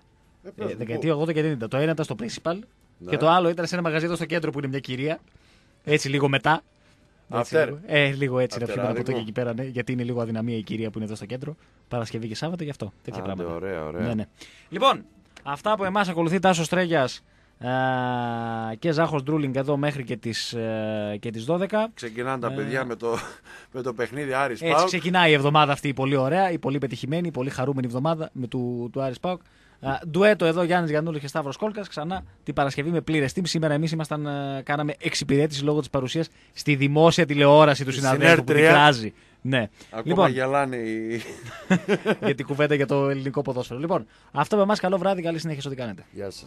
Ε, δεκαετία 80 και 90. Το ένα ήταν στο Principal ναι. και το άλλο ήταν σε ένα μαγαζί εδώ στο κέντρο που είναι μια κυρία. Έτσι λίγο μετά. Έτσι, λίγο. Ε, λίγο έτσι να πιούμε από το και εκεί πέρα, ναι, γιατί είναι λίγο αδυναμία η κυρία που είναι εδώ στο κέντρο. Παρασκευή και Σάββατο, γι' αυτό. Τέτοια Άντε, πράγματα. Ωραία, ωραία. Ναι, ναι. Λοιπόν, αυτά από εμάς ακολουθεί Τάσος Τρέγιας και Ζάχος Ντρούλινγκ εδώ μέχρι και τις ε, και τις 12. Ξεκινάνε τα ε, παιδιά με, το, με το παιχνίδι Άρι Πάουκ. Έτσι ξεκινάει η εβδομάδα αυτή η πολύ ωραία, η πολύ πετυχημένη, η πολύ χαρούμενη εβδομάδα με του, του Άρης Πάουκ. Ντουέτο εδώ Γιάννης Γιανούλη και Σταύρος Κόλκας. Ξανά την Παρασκευή με πλήρες team. Σήμερα εμείς ήμασταν, ε, κάναμε εξυπηρέτηση λόγω της παρουσίας στη δημόσια τηλεόραση του συναδέλφου που Ναι. Ακόμα λοιπόν, γελάνε για την κουβέντα για το ελληνικό ποδόσφαιρο. Λοιπόν, αυτό με εμάς. Καλό βράδυ. Καλή συνέχεια ό,τι κάνετε. Γεια σας.